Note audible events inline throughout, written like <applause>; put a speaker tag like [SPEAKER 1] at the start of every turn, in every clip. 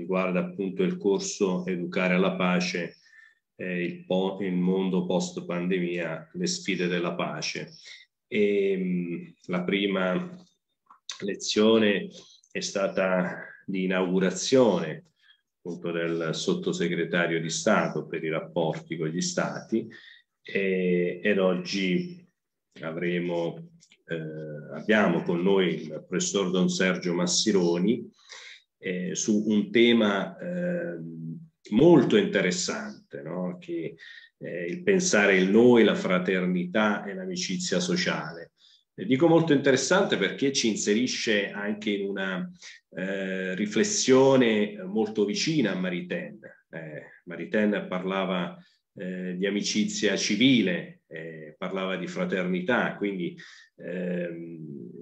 [SPEAKER 1] riguarda appunto il corso Educare alla pace, eh, il, po- il, mondo post pandemia, le sfide della pace. E, ehm, mh, la prima lezione è stata di inaugurazione appunto del sottosegretario di Stato per i rapporti con gli Stati e, ed oggi avremo, eh, abbiamo con noi il professor Don Sergio Massironi eh, su un tema eh, molto interessante, no? che eh, il pensare il noi, la fraternità e l'amicizia sociale. E dico molto interessante perché ci inserisce anche in una eh, riflessione molto vicina a Maritain. Eh, Maritain parlava eh, di amicizia civile, parlava di fraternità, quindi ehm,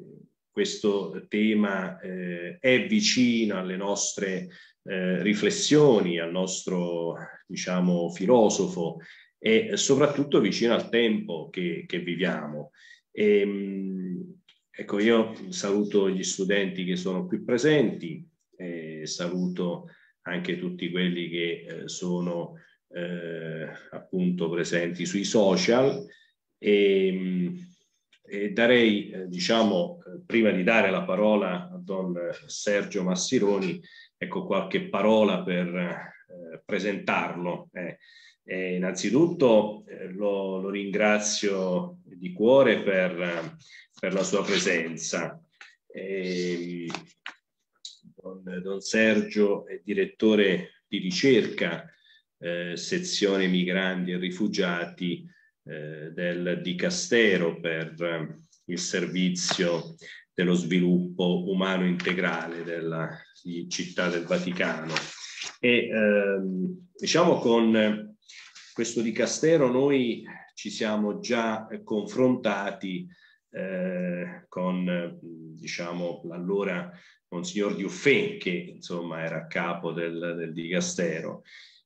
[SPEAKER 1] questo tema eh, è vicino alle nostre eh, riflessioni, al nostro diciamo, filosofo e soprattutto vicino al tempo che, che viviamo. E, ehm, ecco, io saluto gli studenti che sono qui presenti, eh, saluto anche tutti quelli che eh, sono eh, appunto presenti sui social e ehm, e darei, eh, diciamo, eh, prima di dare la parola a Don eh, Sergio Massironi, ecco qualche parola per eh, presentarlo. Eh, innanzitutto eh, lo, lo, ringrazio di cuore per, per la sua presenza. Eh, don, don, Sergio è direttore di ricerca, sezione migranti e rifugiati eh, del Dicastero per eh, il servizio dello sviluppo umano integrale della città del Vaticano. E ehm, diciamo con questo Dicastero noi ci siamo già confrontati eh, con diciamo, l'allora Monsignor Dioffè, che insomma era capo del, del Dicastero,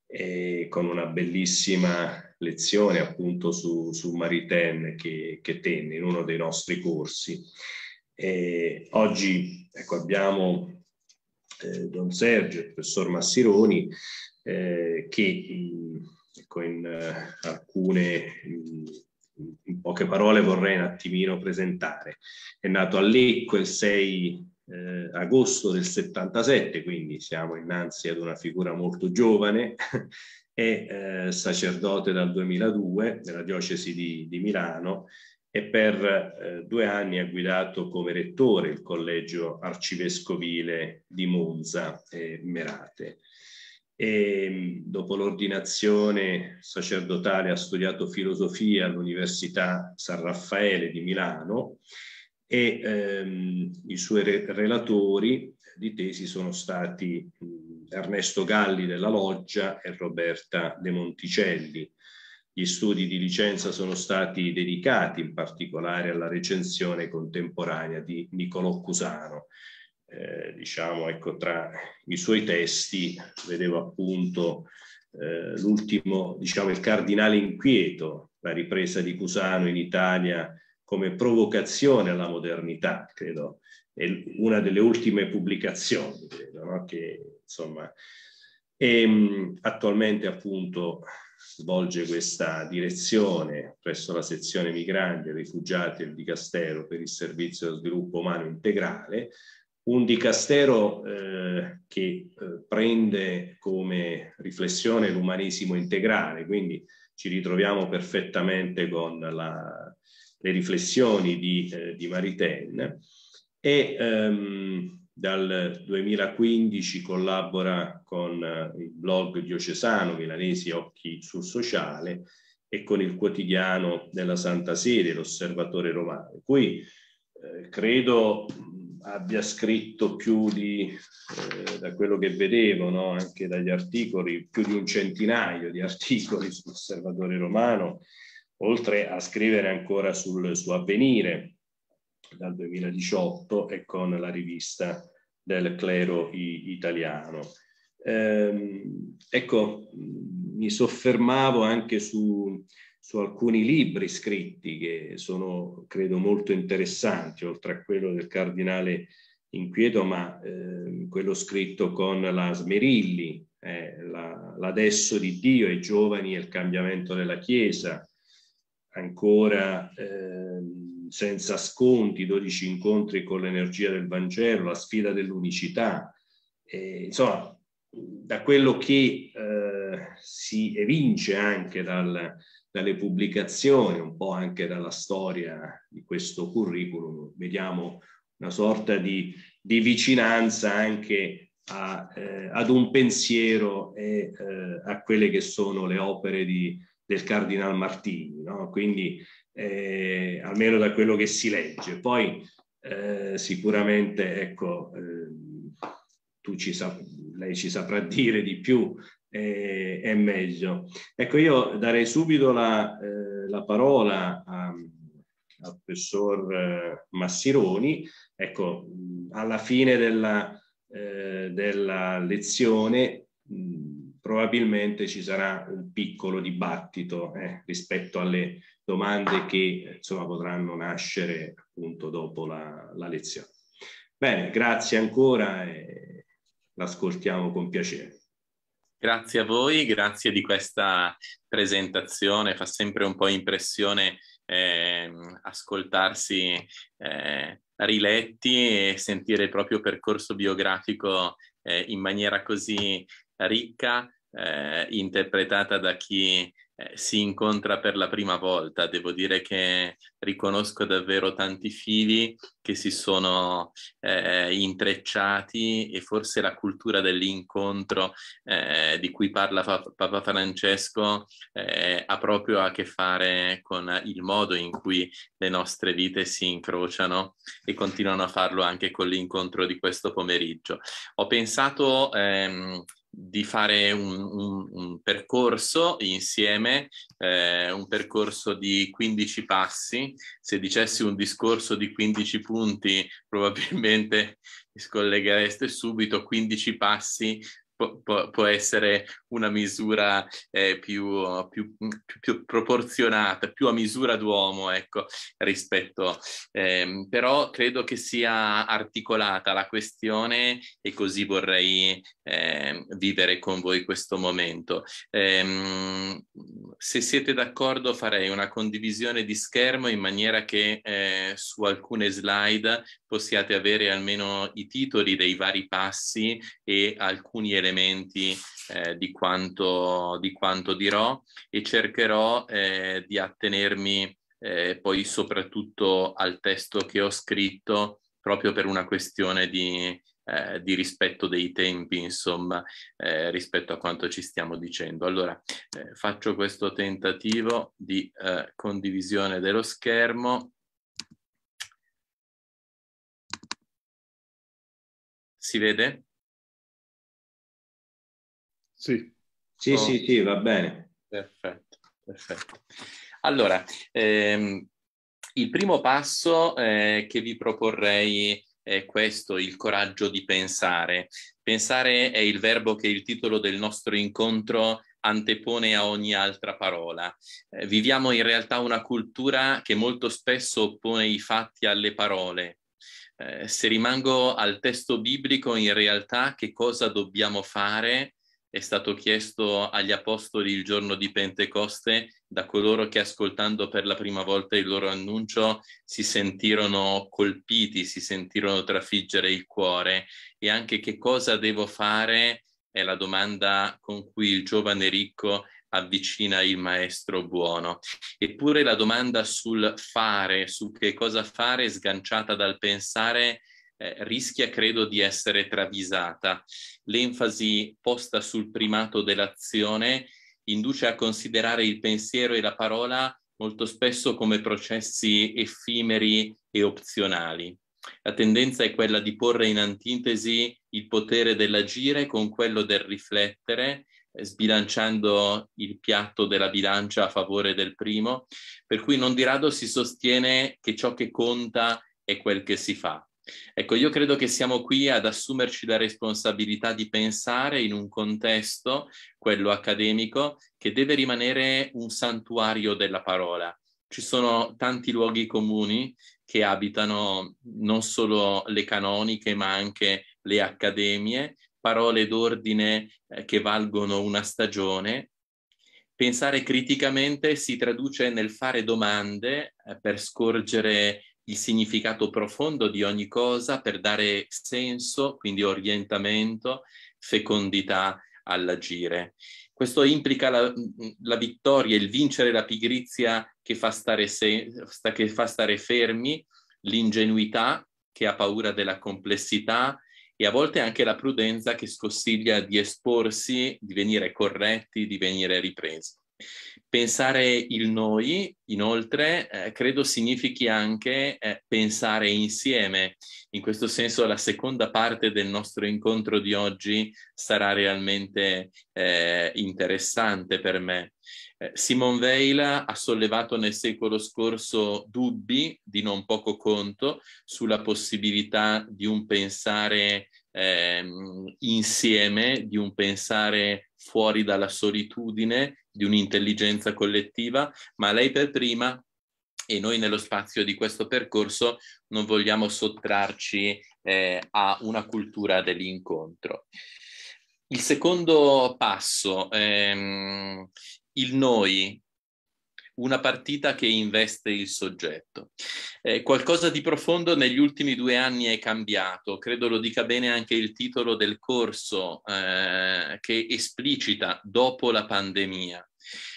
[SPEAKER 1] e con una bellissima lezione appunto su, su Maritain che, che tenne in uno dei nostri corsi. E oggi ecco, abbiamo eh, Don Sergio, il professor Massironi, eh, che mm, ecco, in eh, alcune, in, mm, in poche parole vorrei un attimino presentare. È nato a Lecco il 6 eh, agosto del 77, quindi siamo innanzi ad una figura molto giovane, è eh, sacerdote dal 2002 nella diocesi di, di Milano e per eh, due anni ha guidato come rettore il collegio arcivescovile di Monza e Merate. E, mm, dopo l'ordinazione sacerdotale ha studiato filosofia all'Università San Raffaele di Milano e ehm, i suoi re relatori di tesi sono stati mh, mm, Ernesto Galli della Loggia e Roberta De Monticelli. Gli studi di licenza sono stati dedicati in particolare alla recensione contemporanea di Niccolò Cusano. Eh, diciamo, ecco, tra i suoi testi vedevo appunto eh, l'ultimo, diciamo, il cardinale inquieto, la ripresa di Cusano in Italia come provocazione alla modernità, credo, è una delle ultime pubblicazioni credo, no? che insomma. E, ehm, attualmente appunto svolge questa direzione presso la sezione migranti e rifugiati del Dicastero per il servizio dello sviluppo umano integrale, un Dicastero eh, che eh, prende come riflessione l'umanesimo integrale, quindi ci ritroviamo perfettamente con la, le riflessioni di, eh, di Maritain e ehm, dal 2015 collabora con eh, il blog diocesano milanesi Occhi sul Sociale e con il quotidiano della Santa Sede, l'Osservatore Romano. Qui eh, credo abbia scritto più di, eh, da quello che vedevo, no? anche dagli articoli, più di un centinaio di articoli <laughs> sull'Osservatore Romano, oltre a scrivere ancora sul suo avvenire, dal 2018 e con la rivista del clero italiano. Ehm, ecco, mi soffermavo anche su, su alcuni libri scritti che sono, credo, molto interessanti, oltre a quello del cardinale Inquieto, ma eh, quello scritto con la Smerilli, eh, la, l'adesso di Dio, i giovani e il cambiamento della Chiesa, ancora eh, senza sconti, 12 incontri con l'energia del Vangelo, la sfida dell'unicità. Eh, insomma, da quello che eh, si evince anche dal, dalle pubblicazioni, un po' anche dalla storia di questo curriculum, vediamo una sorta di, di vicinanza anche a, eh, ad un pensiero e eh, a quelle che sono le opere di, del Cardinal Martini. No? Quindi eh, almeno da quello che si legge. Poi eh, sicuramente, ecco, eh, tu ci sa, lei ci saprà <laughs> dire di più eh, è meglio. Ecco, io darei subito la, eh, la parola al professor eh, Massironi. Ecco, alla fine della, della lezione mh, probabilmente ci sarà un piccolo dibattito rispetto alle domande che insomma, potranno nascere appunto dopo la, la lezione. Bene, grazie ancora e l'ascoltiamo con piacere.
[SPEAKER 2] Grazie a voi, grazie di questa presentazione, fa sempre un po' impressione eh, ascoltarsi eh, riletti e sentire il proprio percorso biografico eh, in maniera così ricca, eh, interpretata da chi eh, si incontra per la prima volta. Devo dire che riconosco davvero tanti fili che si sono eh, intrecciati e forse la cultura dell'incontro eh, di cui parla Fa- Papa Francesco eh, ha proprio a che fare con il modo in cui le nostre vite si incrociano e continuano a farlo anche con l'incontro di questo pomeriggio. Ho pensato ehm, di fare un, un, un percorso insieme, eh, un percorso di 15 passi. Se dicessi un discorso di 15 punti, probabilmente mi scolleghereste subito. 15 passi può, può, essere una misura eh, più, più, più, più, proporzionata, più a misura d'uomo, ecco, rispetto. Eh, però credo che sia articolata la questione e così vorrei eh, vivere con voi questo momento. Ehm, se siete d'accordo farei una condivisione di schermo in maniera che eh, su alcune slide possiate avere almeno i titoli dei vari passi e alcuni elementi elementi eh, di, quanto, di, quanto, dirò e cercherò eh, di attenermi eh, poi soprattutto al testo che ho scritto proprio per una questione di, eh, di rispetto dei tempi, insomma, eh, rispetto a quanto ci stiamo dicendo. Allora, eh, faccio questo tentativo
[SPEAKER 3] di eh, condivisione dello schermo. Si vede? Sì.
[SPEAKER 2] Sì, oh. sì, sì, va bene.
[SPEAKER 3] Perfetto, perfetto.
[SPEAKER 2] Allora, ehm, il primo passo eh, che vi proporrei è questo, il coraggio di pensare. Pensare è il verbo che il titolo del nostro incontro antepone a ogni altra parola. Eh, viviamo in realtà una cultura che molto spesso oppone i fatti alle parole. Eh, se rimango al testo biblico, in realtà che cosa dobbiamo fare? è stato chiesto agli apostoli il giorno di Pentecoste da coloro che ascoltando per la prima volta il loro annuncio si sentirono colpiti, si sentirono trafiggere il cuore e anche che cosa devo fare è la domanda con cui il giovane ricco avvicina il maestro buono. Eppure la domanda sul fare, su che cosa fare sganciata dal pensare eh, rischia, credo, di essere travisata. L'enfasi posta sul primato dell'azione induce a considerare il pensiero e la parola molto spesso come processi effimeri e opzionali. La tendenza è quella di porre in antintesi il potere dell'agire con quello del riflettere, eh, sbilanciando il piatto della bilancia a favore del primo, per cui non di rado si sostiene che ciò che conta è quel che si fa. Ecco, io credo che siamo qui ad assumerci la responsabilità di pensare in un contesto, quello accademico, che deve rimanere un santuario della parola. Ci sono tanti luoghi comuni che abitano non solo le canoniche, ma anche le accademie, parole d'ordine eh, che valgono una stagione. Pensare criticamente si traduce nel fare domande eh, per scorgere il significato profondo di ogni cosa per dare senso, quindi orientamento, fecondità all'agire. Questo implica la, mm, mm, la vittoria, il vincere la pigrizia che fa stare, se, che fa stare fermi, l'ingenuità che ha paura della complessità e a volte anche la prudenza che sconsiglia di esporsi, di venire corretti, di venire ripresi. Pensare il noi, inoltre, eh, credo significhi anche eh, pensare insieme. In questo senso la seconda parte del nostro incontro di oggi sarà realmente eh, interessante per me. Eh, Simone Weil ha sollevato nel secolo scorso dubbi di non poco conto sulla possibilità di un pensare ehm, insieme, di un pensare fuori dalla solitudine, di un'intelligenza collettiva, ma lei per prima e noi nello spazio di questo percorso non vogliamo sottrarci eh, a una cultura dell'incontro. Il secondo passo, ehm, il noi, una partita che investe il soggetto. Eh, qualcosa di profondo negli ultimi due anni è cambiato, credo lo dica bene anche il titolo del corso eh, che esplicita dopo la pandemia.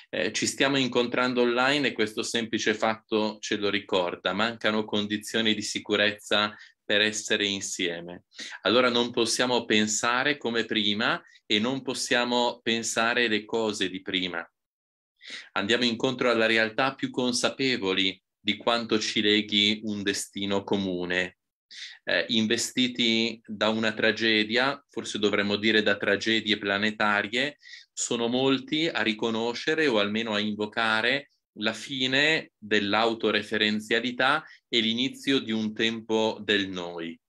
[SPEAKER 2] Eh, ci stiamo incontrando online e questo semplice fatto ce lo ricorda, mancano condizioni di sicurezza per essere insieme. Allora non possiamo pensare come prima e non possiamo pensare le cose di prima. Andiamo incontro alla realtà più consapevoli di quanto ci leghi un destino comune. Eh, investiti da una tragedia, forse dovremmo dire da tragedie planetarie, sono molti a riconoscere o almeno a invocare la fine dell'autoreferenzialità e l'inizio di un tempo del noi.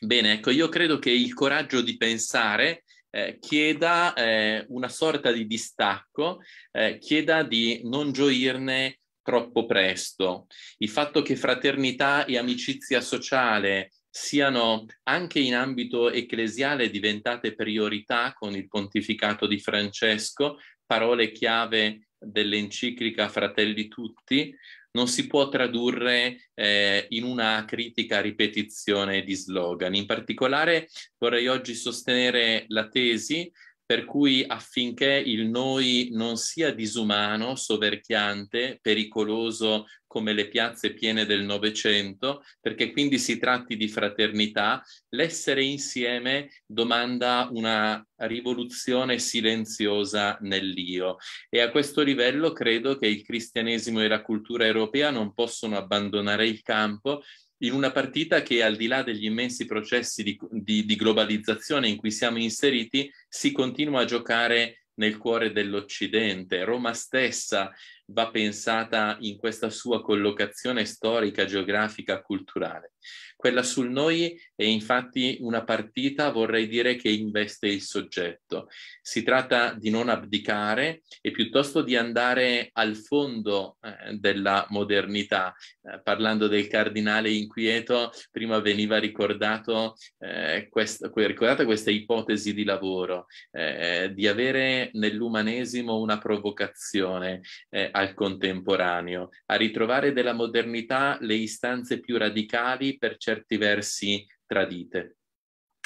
[SPEAKER 2] Bene, ecco, io credo che il coraggio di pensare eh, chieda eh, una sorta di distacco, eh, chieda di non gioirne troppo presto. Il fatto che fraternità e amicizia sociale siano anche in ambito ecclesiale diventate priorità con il pontificato di Francesco, parole chiave dell'enciclica Fratelli Tutti, non si può tradurre eh, in una critica ripetizione di slogan. In particolare vorrei oggi sostenere la tesi per cui affinché il noi non sia disumano, soverchiante, pericoloso come le piazze piene del Novecento, perché quindi si tratti di fraternità, l'essere insieme domanda una rivoluzione silenziosa nell'io. E a questo livello credo che il cristianesimo e la cultura europea non possono abbandonare il campo in una partita che al di là degli immensi processi di, di, di globalizzazione in cui siamo inseriti, si continua a giocare nel cuore dell'Occidente. Roma stessa va pensata in questa sua collocazione storica, geografica, culturale. Quella sul noi è infatti una partita, vorrei dire, che investe il soggetto. Si tratta di non abdicare e piuttosto di andare al fondo eh, della modernità. Eh, parlando del cardinale inquieto, prima veniva ricordato, eh, quest- ricordata questa ipotesi di lavoro, eh, di avere nell'umanesimo una provocazione eh, al contemporaneo, a ritrovare della modernità le istanze più radicali per certi versi tradite.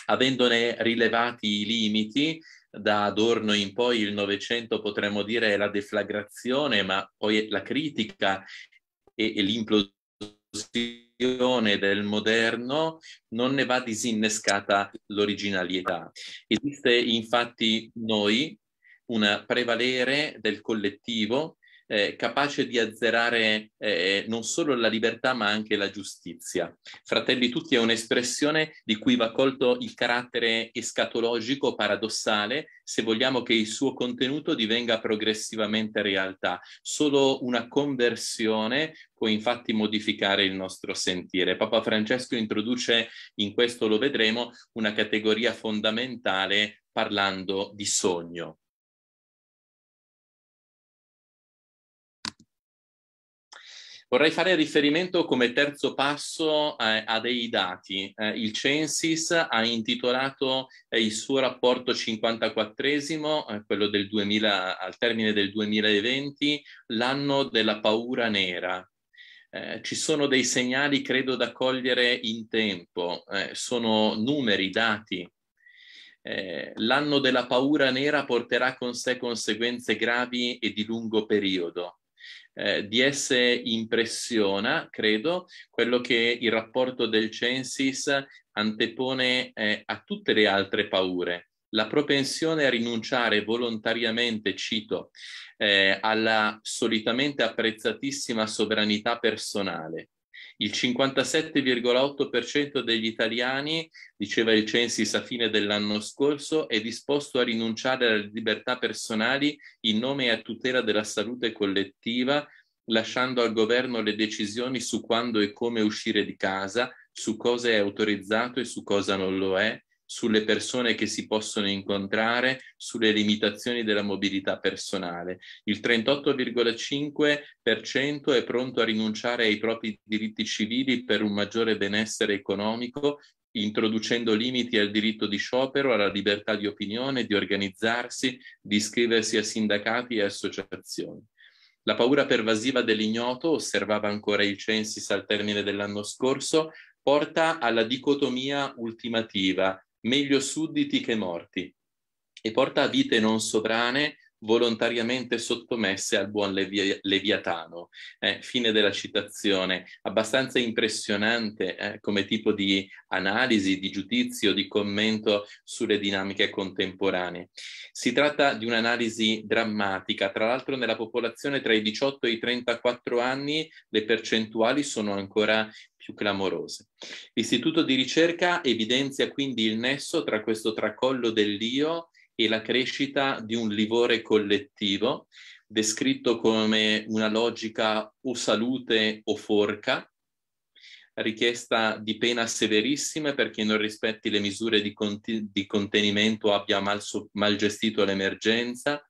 [SPEAKER 2] Avendone rilevati i limiti, da Adorno in poi il Novecento potremmo dire la deflagrazione, ma poi la critica e, e l'implosione del moderno non ne va disinnescata l'originalità. Esiste infatti noi una prevalere del collettivo eh, capace di azzerare eh, non solo la libertà ma anche la giustizia. Fratelli tutti è un'espressione di cui va colto il carattere escatologico paradossale se vogliamo che il suo contenuto divenga progressivamente realtà. Solo una conversione può infatti modificare il nostro sentire. Papa Francesco introduce, in questo lo vedremo, una categoria fondamentale parlando
[SPEAKER 3] di sogno. Vorrei fare riferimento come terzo passo eh, a
[SPEAKER 2] dei dati. Eh, il Censis ha intitolato eh, il suo rapporto 54esimo, eh, quello 2000, al termine del 2020, l'anno della paura nera. Eh, ci sono dei segnali, credo, da cogliere in tempo, eh, sono numeri, dati. l'anno della paura nera porterà con sé conseguenze gravi e di lungo periodo eh, di esse impressiona, credo, quello che il rapporto del Censis antepone eh, a tutte le altre paure. La propensione a rinunciare volontariamente, cito, eh, alla solitamente apprezzatissima sovranità personale, il 57,8% degli italiani, diceva il Censis a fine dell'anno scorso, è disposto a rinunciare alle libertà personali in nome e a tutela della salute collettiva, lasciando al governo le decisioni su quando e come uscire di casa, su cosa è autorizzato e su cosa non lo è, sulle persone che si possono incontrare, sulle limitazioni della mobilità personale. Il 38,5% è pronto a rinunciare ai propri diritti civili per un maggiore benessere economico, introducendo limiti al diritto di sciopero, alla libertà di opinione, di organizzarsi, di iscriversi a sindacati e associazioni. La paura pervasiva dell'ignoto, osservava ancora il Censis al termine dell'anno scorso, porta alla dicotomia ultimativa meglio sudditi che morti, e porta a vite non sovrane volontariamente sottomesse al buon levi- Leviatano. Eh, fine della citazione. Abbastanza impressionante eh, come tipo di analisi, di giudizio, di commento sulle dinamiche contemporanee. Si tratta di un'analisi drammatica. Tra l'altro nella popolazione tra i 18 e i 34 anni le percentuali sono ancora più clamorose. L'istituto di ricerca evidenzia quindi il nesso tra questo tracollo dell'io e la crescita di un livore collettivo, descritto come una logica o salute o forca, richiesta di pena severissima per chi non rispetti le misure di, conti- di contenimento o abbia mal, so- mal, gestito l'emergenza,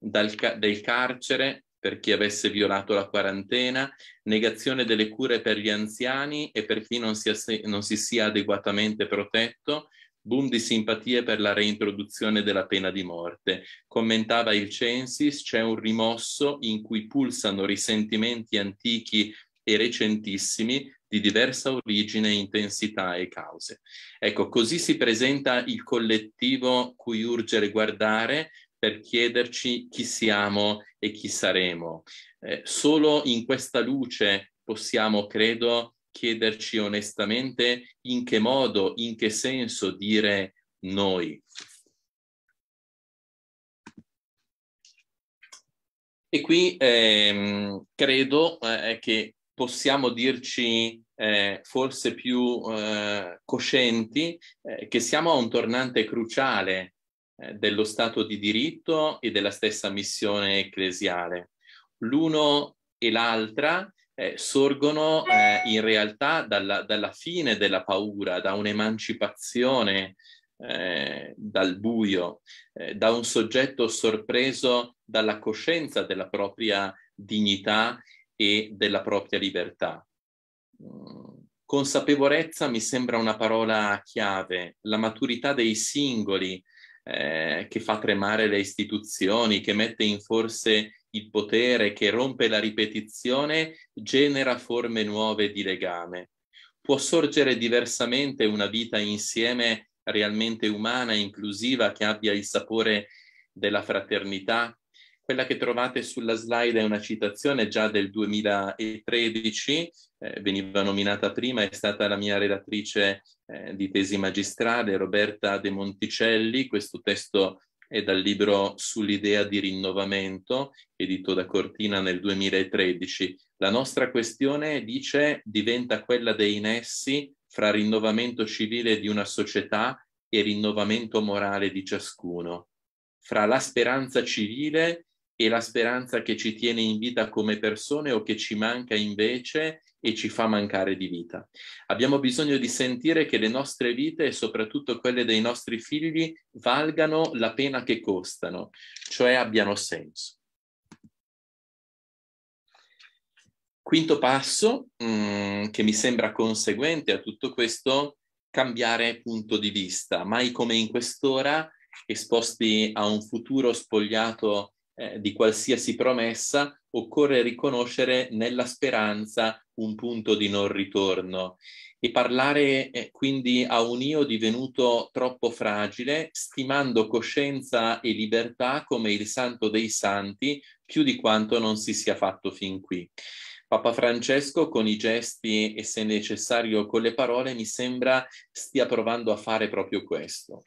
[SPEAKER 2] dal ca- del carcere per chi avesse violato la quarantena, negazione delle cure per gli anziani e per chi non si, ass- non si sia adeguatamente protetto, boom di simpatie per la reintroduzione della pena di morte. Commentava il Censis, c'è un rimosso in cui pulsano risentimenti antichi e recentissimi di diversa origine, intensità e cause. Ecco, così si presenta il collettivo cui urge riguardare per chiederci chi siamo e chi saremo. Eh, solo in questa luce possiamo, credo, chiederci onestamente in che modo, in che senso dire noi. E qui ehm, credo eh, che possiamo dirci eh, forse più eh, coscienti eh, che siamo a un tornante cruciale eh, dello Stato di diritto e della stessa missione ecclesiale. L'uno e l'altra eh, sorgono eh, eh, in realtà dalla, dalla, fine della paura, da un'emancipazione eh, dal buio, eh, da un soggetto sorpreso dalla coscienza della propria dignità e della propria libertà. Mm. Consapevolezza mi sembra una parola chiave, la maturità dei singoli eh, che fa tremare le istituzioni, che mette in forse il potere che rompe la ripetizione genera forme nuove di legame. Può sorgere diversamente una vita insieme realmente umana inclusiva che abbia il sapore della fraternità. Quella che trovate sulla slide è una citazione già del 2013, eh, veniva nominata prima, è stata la mia relatrice eh, di tesi magistrale, Roberta De Monticelli, questo testo e dal libro Sull'idea di rinnovamento, edito da Cortina nel 2013. La nostra questione, dice, diventa quella dei nessi fra rinnovamento civile di una società e rinnovamento morale di ciascuno, fra la speranza civile e la speranza che ci tiene in vita come persone o che ci manca invece e ci fa mancare di vita. Abbiamo bisogno di sentire che le nostre vite e soprattutto quelle dei nostri figli valgano la pena che costano, cioè abbiano senso. Quinto passo, mh, mm, che mi sembra conseguente a tutto questo, cambiare punto di vista. Mai come in quest'ora, esposti a un futuro spogliato eh, di qualsiasi promessa, occorre riconoscere nella speranza un punto di non ritorno e parlare eh, quindi a un io divenuto troppo fragile, stimando coscienza e libertà come il santo dei santi più di quanto non si sia fatto fin qui. Papa Francesco con i gesti e se necessario con le parole mi sembra stia provando a fare proprio questo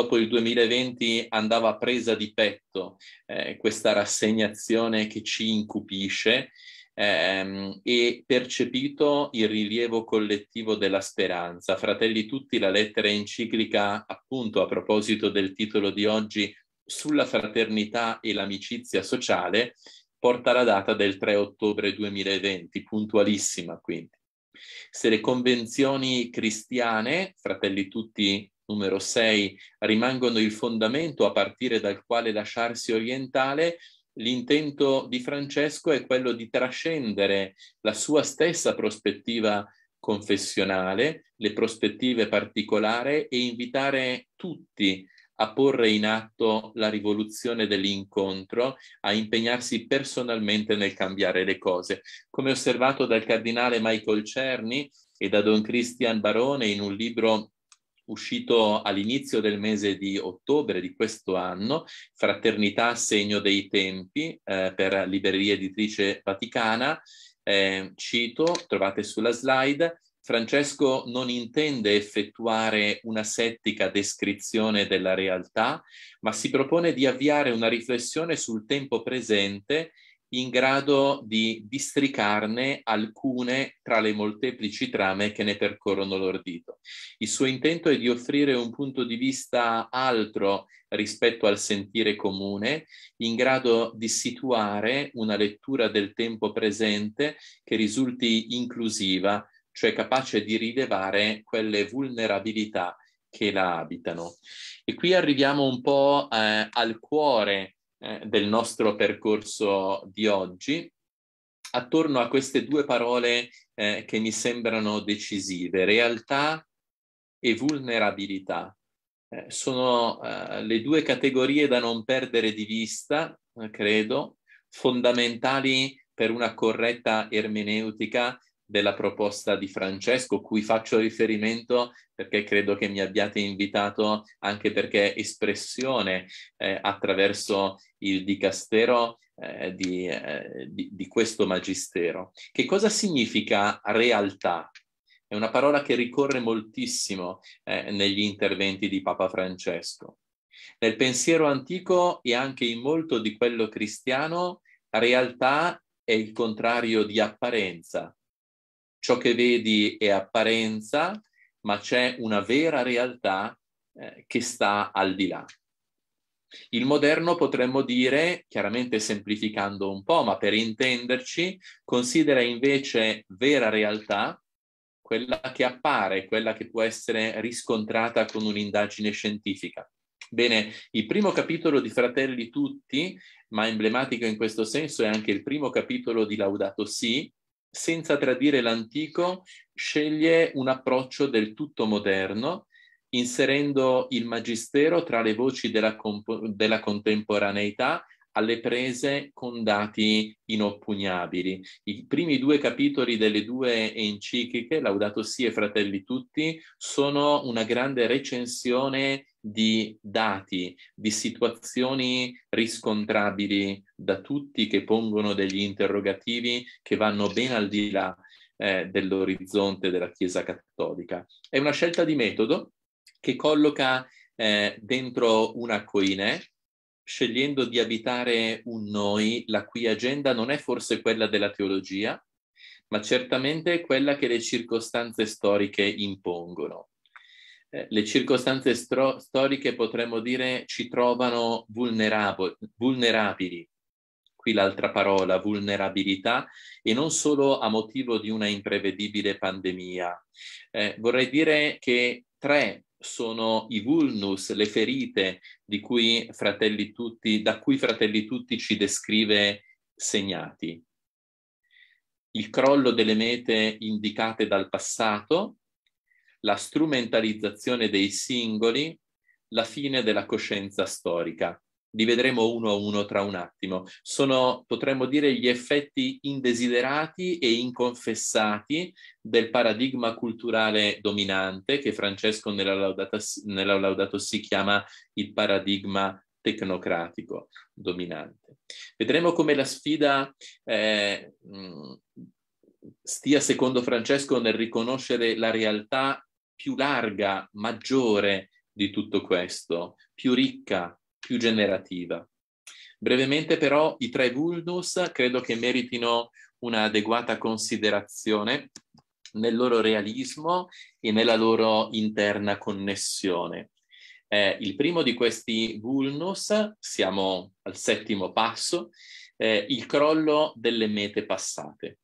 [SPEAKER 2] dopo il 2020 andava presa di petto eh, questa rassegnazione che ci incupisce ehm, e percepito il rilievo collettivo della speranza. Fratelli tutti, la lettera enciclica appunto a proposito del titolo di oggi sulla fraternità e l'amicizia sociale porta la data del 3 ottobre 2020, puntualissima quindi. Se le convenzioni cristiane, fratelli tutti Numero 6. Rimangono il fondamento a partire dal quale lasciarsi orientale. L'intento di Francesco è quello di trascendere la sua stessa prospettiva confessionale, le prospettive particolari e invitare tutti a porre in atto la rivoluzione dell'incontro, a impegnarsi personalmente nel cambiare le cose. Come osservato dal cardinale Michael Cerny e da Don Christian Barone in un libro uscito all'inizio del mese di ottobre di questo anno, Fraternità Segno dei Tempi eh, per Libreria Editrice Vaticana. Eh, cito, trovate sulla slide, Francesco non intende effettuare una settica descrizione della realtà, ma si propone di avviare una riflessione sul tempo presente in grado di districarne alcune tra le molteplici trame che ne percorrono l'ordito. Il suo intento è di offrire un punto di vista altro rispetto al sentire comune, in grado di situare una lettura del tempo presente che risulti inclusiva, cioè capace di rilevare quelle vulnerabilità che la abitano. E qui arriviamo un po' eh, al cuore eh, del nostro percorso di oggi attorno a queste due parole eh, che mi sembrano decisive, realtà e vulnerabilità. Eh, sono eh, le due categorie da non perdere di vista, eh, credo, fondamentali per una corretta ermeneutica della proposta di Francesco, cui faccio riferimento perché credo che mi abbiate invitato anche perché espressione eh, attraverso il dicastero eh, di, eh, di, di questo magistero. Che cosa significa realtà? È una parola che ricorre moltissimo eh, negli interventi di Papa Francesco. Nel pensiero antico e anche in molto di quello cristiano, realtà è il contrario di apparenza, ciò che vedi è apparenza, ma c'è una vera realtà eh, che sta al di là. Il moderno potremmo dire, chiaramente semplificando un po', ma per intenderci, considera invece vera realtà quella che appare, quella che può essere riscontrata con un'indagine scientifica. Bene, il primo capitolo di Fratelli Tutti, ma emblematico in questo senso, è anche il primo capitolo di Laudato Si, senza tradire l'antico, sceglie un approccio del tutto moderno, inserendo il magistero tra le voci della, della contemporaneità alle prese con dati inoppugnabili. I primi due capitoli delle due encicliche, Laudato Si e Fratelli Tutti, sono una grande recensione di dati, di situazioni riscontrabili da tutti che pongono degli interrogativi che vanno ben al di là eh, dell'orizzonte della Chiesa cattolica. È una scelta di metodo che colloca eh, dentro una coinè, eh, scegliendo di abitare un noi, la cui agenda non è forse quella della teologia, ma certamente quella che le circostanze storiche impongono. Eh, le circostanze stro- storiche, potremmo dire, ci trovano vulnerab- vulnerabili, qui l'altra parola, vulnerabilità, e non solo a motivo di una imprevedibile pandemia. Eh, vorrei dire che tre sono i vulnus, le ferite di cui fratelli tutti, da cui Fratelli Tutti ci descrive segnati. Il crollo delle mete indicate dal passato, la strumentalizzazione dei singoli, la fine della coscienza storica. Li vedremo uno a uno tra un attimo. Sono, potremmo dire, gli effetti indesiderati e inconfessati del paradigma culturale dominante che Francesco nella Laudato, nella Laudato Si chiama il paradigma tecnocratico dominante. Vedremo come la sfida eh, stia, secondo Francesco, nel riconoscere la realtà più larga, maggiore di tutto questo, più ricca, più generativa. Brevemente però i tre vulnus credo che meritino un'adeguata considerazione nel loro realismo e nella loro interna connessione. Eh, il primo di questi vulnus, siamo al settimo passo, eh, il crollo delle mete passate.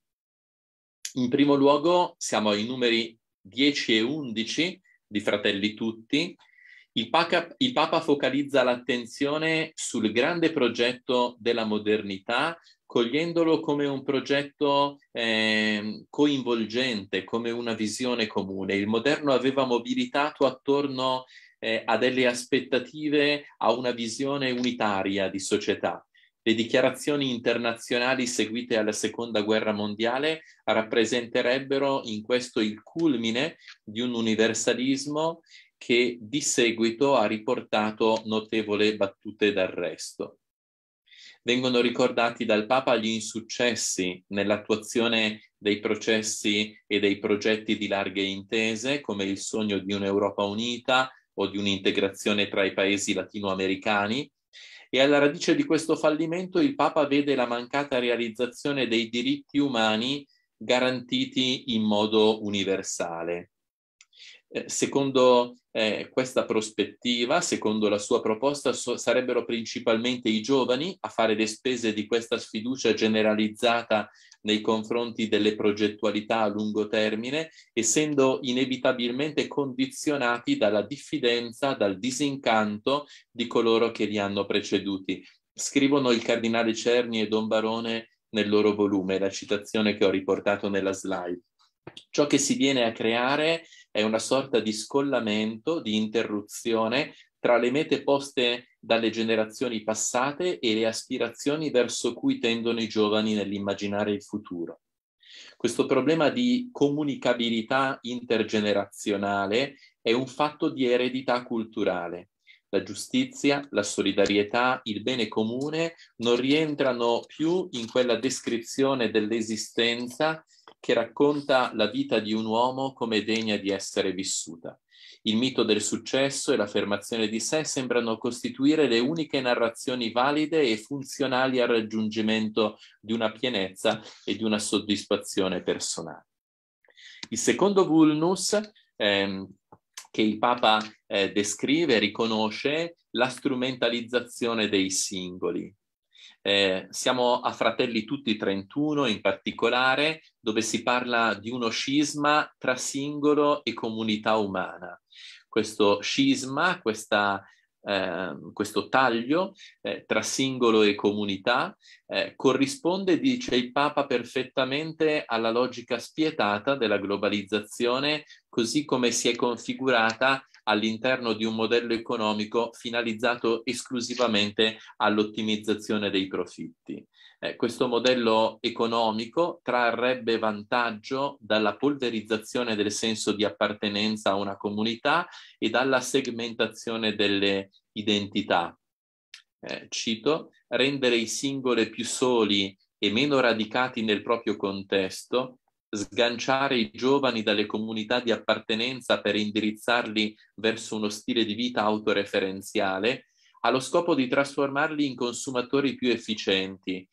[SPEAKER 2] In primo luogo siamo ai numeri 10 e 11 di Fratelli Tutti, il Papa, il Papa focalizza l'attenzione sul grande progetto della modernità, cogliendolo come un progetto eh, coinvolgente, come una visione comune. Il moderno aveva mobilitato attorno eh, a delle aspettative, a una visione unitaria di società le dichiarazioni internazionali seguite alla Seconda Guerra Mondiale rappresenterebbero in questo il culmine di un universalismo che di seguito ha riportato notevole battute d'arresto. Vengono ricordati dal Papa gli insuccessi nell'attuazione dei processi e dei progetti di larghe intese, come il sogno di un'Europa unita o di un'integrazione tra i paesi latinoamericani, e alla radice di questo fallimento il Papa vede la mancata realizzazione dei diritti umani garantiti in modo universale. Eh, secondo eh, questa prospettiva, secondo la sua proposta, so- sarebbero principalmente i giovani a fare le spese di questa sfiducia generalizzata nei confronti delle progettualità a lungo termine, essendo inevitabilmente condizionati dalla diffidenza, dal disincanto di coloro che li hanno preceduti. Scrivono il cardinale Cerni e Don Barone nel loro volume, la citazione che ho riportato nella slide. Ciò che si viene a creare è una sorta di scollamento, di interruzione tra le mete poste dalle generazioni passate e le aspirazioni verso cui tendono i giovani nell'immaginare il futuro. Questo problema di comunicabilità intergenerazionale è un fatto di eredità culturale. La giustizia, la solidarietà, il bene comune non rientrano più in quella descrizione dell'esistenza che racconta la vita di un uomo come degna di essere vissuta. Il mito del successo e l'affermazione di sé sembrano costituire le uniche narrazioni valide e funzionali al raggiungimento di una pienezza e di una soddisfazione personale. Il secondo vulnus ehm, che il Papa eh, descrive, riconosce la strumentalizzazione dei singoli, eh, siamo a Fratelli Tutti 31 in particolare, dove si parla di uno scisma tra singolo e comunità umana. Questo scisma, questa eh, questo taglio eh, tra singolo e comunità eh, corrisponde, dice il Papa, perfettamente alla logica spietata della globalizzazione, così come si è configurata all'interno di un modello economico finalizzato esclusivamente all'ottimizzazione dei profitti. Eh, questo modello economico trarrebbe vantaggio dalla polverizzazione del senso di appartenenza a una comunità e dalla segmentazione delle identità. Eh, cito, rendere i singoli più soli e meno radicati nel proprio contesto sganciare i giovani dalle comunità di appartenenza per indirizzarli verso uno stile di vita autoreferenziale, allo scopo di trasformarli in consumatori più efficienti.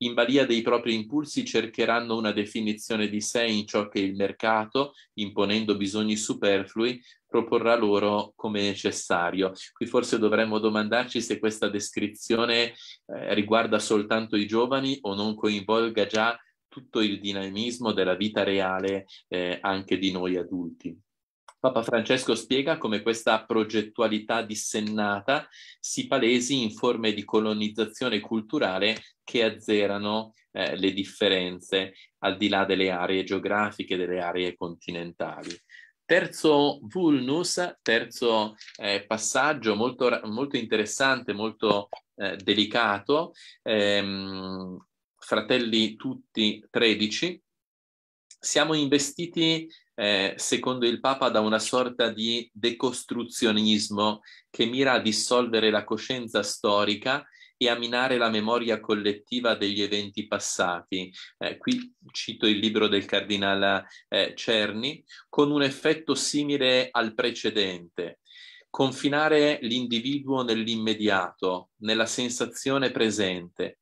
[SPEAKER 2] In balia dei propri impulsi cercheranno una definizione di sé in ciò che il mercato, imponendo bisogni superflui, proporrà loro come necessario. Qui forse dovremmo domandarci se questa descrizione eh, riguarda soltanto i giovani o non coinvolga già tutto il dinamismo della vita reale eh, anche di noi adulti. Papa Francesco spiega come questa progettualità dissennata si palesi in forme di colonizzazione culturale che azzerano eh, le differenze al di là delle aree geografiche, delle aree continentali. Terzo vulnus, terzo eh, passaggio molto, molto, interessante, molto eh, delicato, ehm, fratelli tutti 13, siamo investiti, eh, secondo il Papa, da una sorta di decostruzionismo che mira a dissolvere la coscienza storica e a minare la memoria collettiva degli eventi passati. Eh, qui cito il libro del cardinale eh, Cerni, con un effetto simile al precedente. Confinare l'individuo nell'immediato, nella sensazione presente,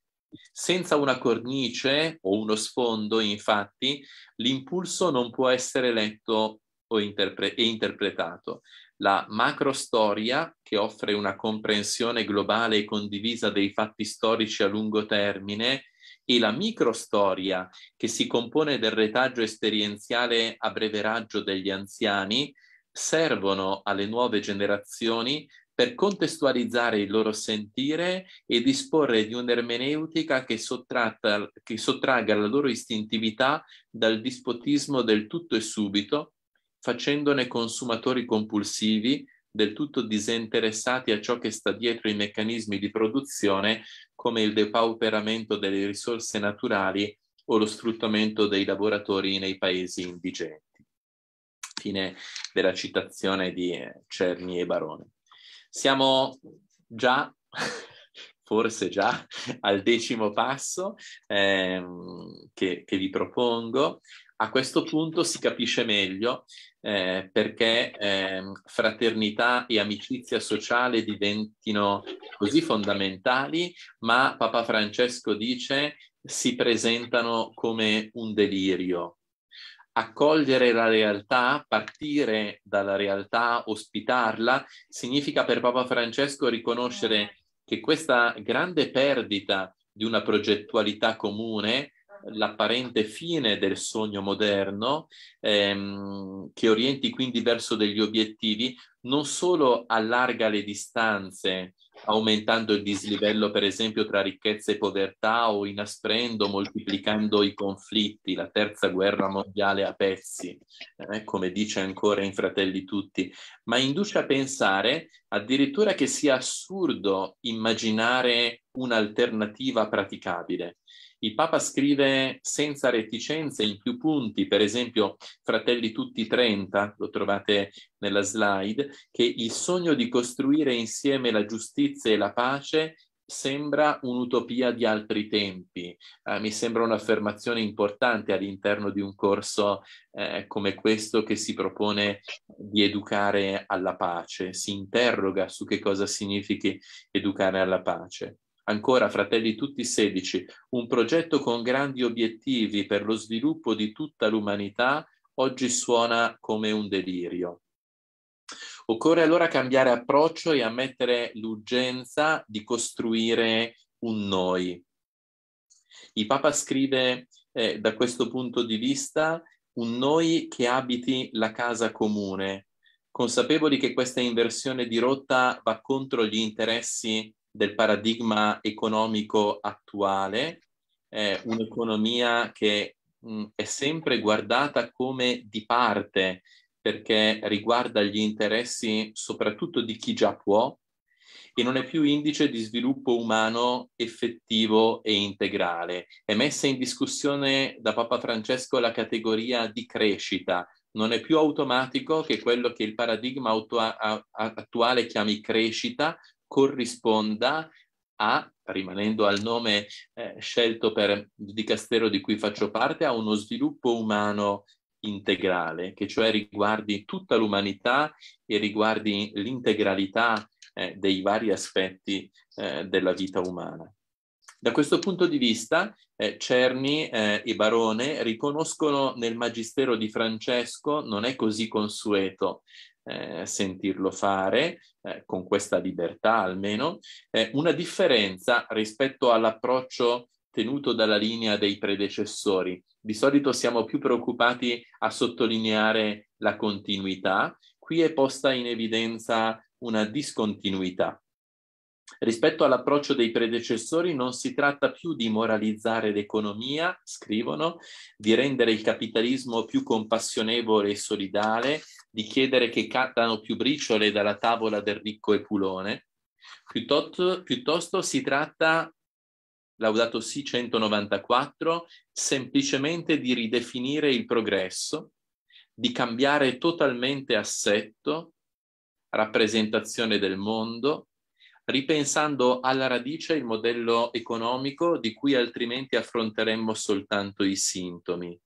[SPEAKER 2] senza una cornice o uno sfondo, infatti, l'impulso non può essere letto o interpre- e interpretato. La macrostoria, che offre una comprensione globale e condivisa dei fatti storici a lungo termine, e la microstoria, che si compone del retaggio esperienziale a breve raggio degli anziani, servono alle nuove generazioni per contestualizzare il loro sentire e disporre di un'ermeneutica che, che sottragga la loro istintività dal dispotismo del tutto e subito, facendone consumatori compulsivi, del tutto disinteressati a ciò che sta dietro i meccanismi di produzione, come il depauperamento delle risorse naturali o lo sfruttamento dei lavoratori nei paesi indigenti. Fine della citazione di eh, Cerni e Barone. Siamo già, forse già, al decimo passo ehm, che, che, vi propongo. A questo punto si capisce meglio eh, perché ehm, fraternità e amicizia sociale diventino così fondamentali, ma Papa Francesco dice si presentano come un delirio, accogliere la realtà, partire dalla realtà, ospitarla, significa per Papa Francesco riconoscere eh. che questa grande perdita di una progettualità comune, l'apparente fine del sogno moderno, ehm, che orienti quindi verso degli obiettivi, non solo allarga le distanze aumentando il dislivello per esempio tra ricchezza e povertà o inasprendo, moltiplicando i conflitti, la terza guerra mondiale a pezzi, eh, come dice ancora in Fratelli Tutti, ma induce a pensare addirittura che sia assurdo immaginare un'alternativa praticabile. Il Papa scrive senza reticenze in più punti, per esempio Fratelli tutti 30, lo trovate nella slide, che il sogno di costruire insieme la giustizia e la pace sembra un'utopia di altri tempi. Eh, mi sembra un'affermazione importante all'interno di un corso eh, come questo che si propone di educare alla pace, si interroga su che cosa significhi educare alla pace ancora Fratelli Tutti 16, un progetto con grandi obiettivi per lo sviluppo di tutta l'umanità, oggi suona come un delirio. Occorre allora cambiare approccio e ammettere l'urgenza di costruire un noi. Il Papa scrive eh, da questo punto di vista un noi che abiti la casa comune, consapevoli che questa inversione di rotta va contro gli interessi del paradigma economico attuale, eh, un'economia che mh, mm, è sempre guardata come di parte perché riguarda gli interessi soprattutto di chi già può e non è più indice di sviluppo umano effettivo e integrale. È messa in discussione da Papa Francesco la categoria di crescita, non è più automatico che quello che il paradigma attuale chiami crescita corrisponda a, rimanendo al nome eh, scelto per il dicastero di cui faccio parte, a uno sviluppo umano integrale, che cioè riguardi tutta l'umanità e riguardi l'integralità eh, dei vari aspetti eh, della vita umana. Da questo punto di vista, eh, Cerni eh, e Barone riconoscono nel Magistero di Francesco, non è così consueto, eh, sentirlo fare, eh, con questa libertà almeno, eh, una differenza rispetto all'approccio tenuto dalla linea dei predecessori. Di solito siamo più preoccupati a sottolineare la continuità, qui è posta in evidenza una discontinuità Rispetto all'approccio dei predecessori non si tratta più di moralizzare l'economia, scrivono, di rendere il capitalismo più compassionevole e solidale, di chiedere che cadano più briciole dalla tavola del ricco e pulone. Piuttosto, piuttosto si tratta, laudato sì 194, semplicemente di ridefinire il progresso, di cambiare totalmente assetto, rappresentazione del mondo, ripensando alla radice il modello economico di cui altrimenti affronteremmo soltanto i sintomi.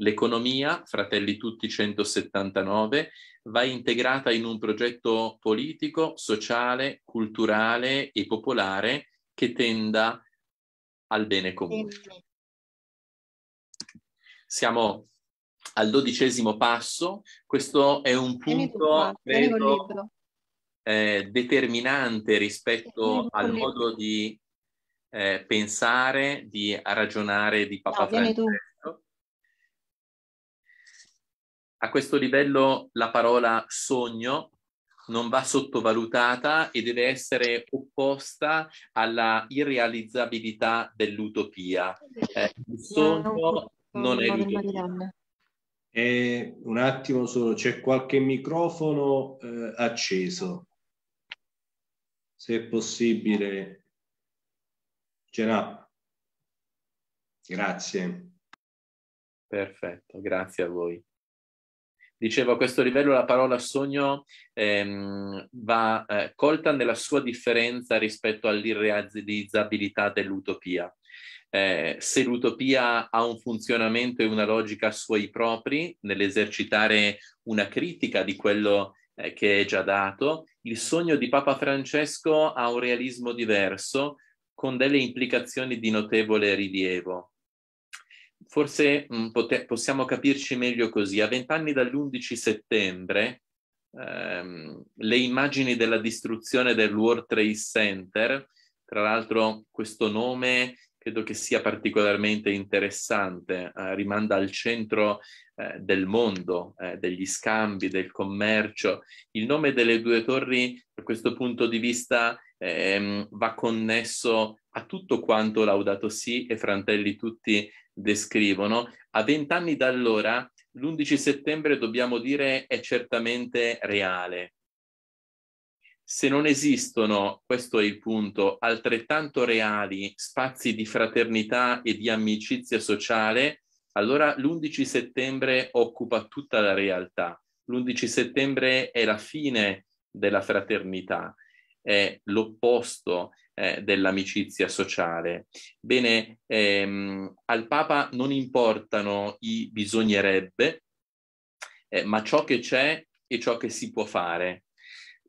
[SPEAKER 2] L'economia, fratelli tutti 179, va integrata in un progetto politico, sociale, culturale e popolare che tenda al bene comune. Siamo al dodicesimo passo, questo è un punto,
[SPEAKER 3] credo,
[SPEAKER 2] eh, determinante rispetto al modo di eh, pensare, di ragionare di Papa no, Francesco. A questo livello la parola sogno non va sottovalutata e deve essere opposta alla irrealizzabilità dell'utopia. Eh, il
[SPEAKER 3] sogno non è l'utopia.
[SPEAKER 1] Eh, un attimo solo, c'è qualche microfono eh, acceso se è possibile, Genap. Grazie.
[SPEAKER 2] Perfetto, grazie a voi. Dicevo, a questo livello la parola sogno ehm, va eh, colta nella sua differenza rispetto all'irrealizzabilità dell'utopia. Eh, se l'utopia ha un funzionamento e una logica suoi propri nell'esercitare una critica di quello eh, che è già dato, il sogno di Papa Francesco ha un realismo diverso con delle implicazioni di notevole rilievo. Forse mh, mm, pot- possiamo capirci meglio così. A vent'anni dall'11 settembre, ehm, le immagini della distruzione del World Trade Center, tra l'altro questo nome credo che sia particolarmente interessante, eh, rimanda al centro eh, del mondo, eh, degli scambi, del commercio. Il nome delle due torri, da questo punto di vista, ehm, va connesso a tutto quanto Laudato Si e Fratelli tutti descrivono. A vent'anni da allora, l'11 settembre, dobbiamo dire, è certamente reale, se non esistono, questo è il punto, altrettanto reali spazi di fraternità e di amicizia sociale, allora l'11 settembre occupa tutta la realtà. L'11 settembre è la fine della fraternità, è l'opposto eh, dell'amicizia sociale. Bene, ehm, al Papa non importano i bisognerebbe, eh, ma ciò che c'è e ciò che si può fare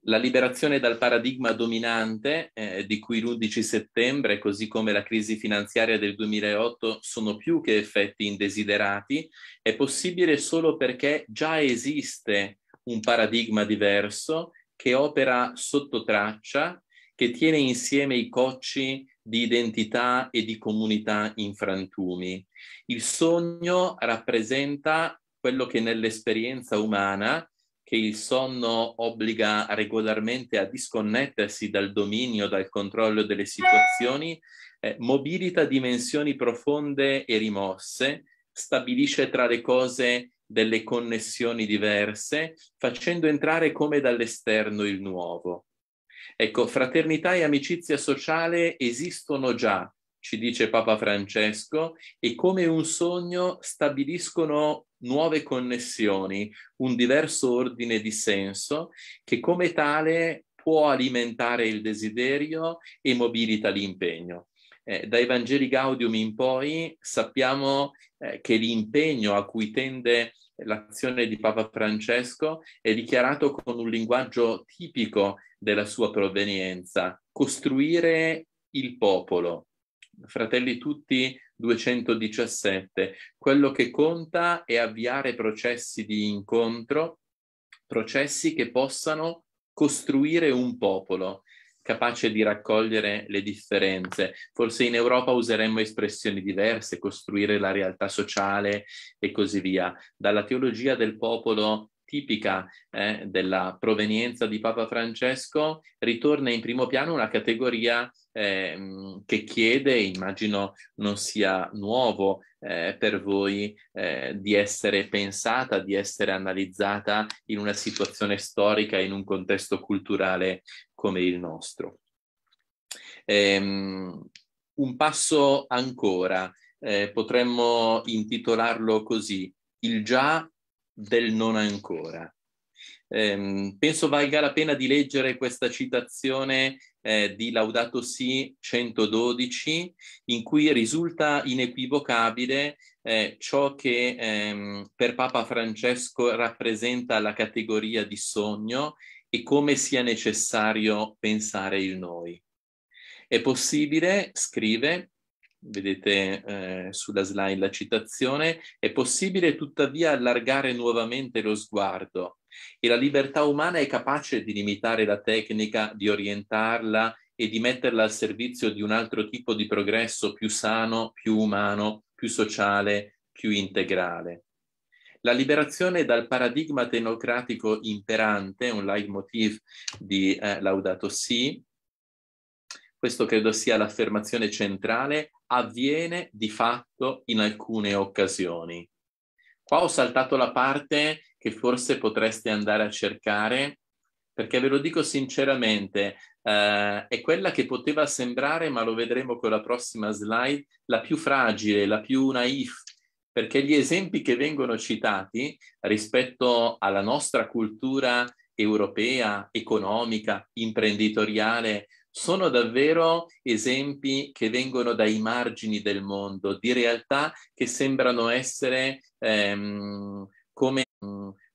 [SPEAKER 2] la liberazione dal paradigma dominante eh, di cui l'11 settembre, così come la crisi finanziaria del 2008, sono più che effetti indesiderati, è possibile solo perché già esiste un paradigma diverso che opera sotto traccia, che tiene insieme i cocci di identità e di comunità in frantumi. Il sogno rappresenta quello che nell'esperienza umana che il sonno obbliga regolarmente a disconnettersi dal dominio, dal controllo delle situazioni, eh, mobilita dimensioni profonde e rimosse, stabilisce tra le cose delle connessioni diverse, facendo entrare come dall'esterno il nuovo. Ecco, fraternità e amicizia sociale esistono già, ci dice Papa Francesco, e come un sogno stabiliscono nuove connessioni, un diverso ordine di senso che come tale può alimentare il desiderio e mobilita l'impegno. Eh, dai Vangeli Gaudium in poi sappiamo eh, che l'impegno a cui tende l'azione di Papa Francesco è dichiarato con un linguaggio tipico della sua provenienza, costruire il popolo. Fratelli tutti 217. Quello che conta è avviare processi di incontro, processi che possano costruire un popolo capace di raccogliere le differenze. Forse in Europa useremmo espressioni diverse, costruire la realtà sociale e così via. Dalla teologia del popolo tipica eh, della provenienza di Papa Francesco, ritorna in primo piano una categoria eh, che chiede, immagino non sia nuovo eh, per voi, eh, di essere pensata, di essere analizzata in una situazione storica, in un contesto culturale come il nostro. Ehm, un passo ancora, eh, potremmo intitolarlo così, il già del non ancora. Eh, penso valga la pena di leggere questa citazione eh, di Laudato Si 112, in cui risulta inequivocabile eh, ciò che ehm, per Papa Francesco rappresenta la categoria di sogno e come sia necessario pensare il noi. È possibile, scrive, vedete eh, sulla slide la citazione, è possibile tuttavia allargare nuovamente lo sguardo e la libertà umana è capace di limitare la tecnica, di orientarla e di metterla al servizio di un altro tipo di progresso più sano, più umano, più sociale, più integrale. La liberazione dal paradigma tecnocratico imperante, un leitmotiv di eh, Laudato Si, questo credo sia l'affermazione centrale, avviene di fatto in alcune occasioni. Qua ho saltato la parte che forse potreste andare a cercare, perché ve lo dico sinceramente, eh, è quella che poteva sembrare, ma lo vedremo con la prossima slide, la più fragile, la più naif, perché gli esempi che vengono citati rispetto alla nostra cultura europea, economica, imprenditoriale, sono davvero esempi che vengono dai margini del mondo, di realtà che sembrano essere ehm, come,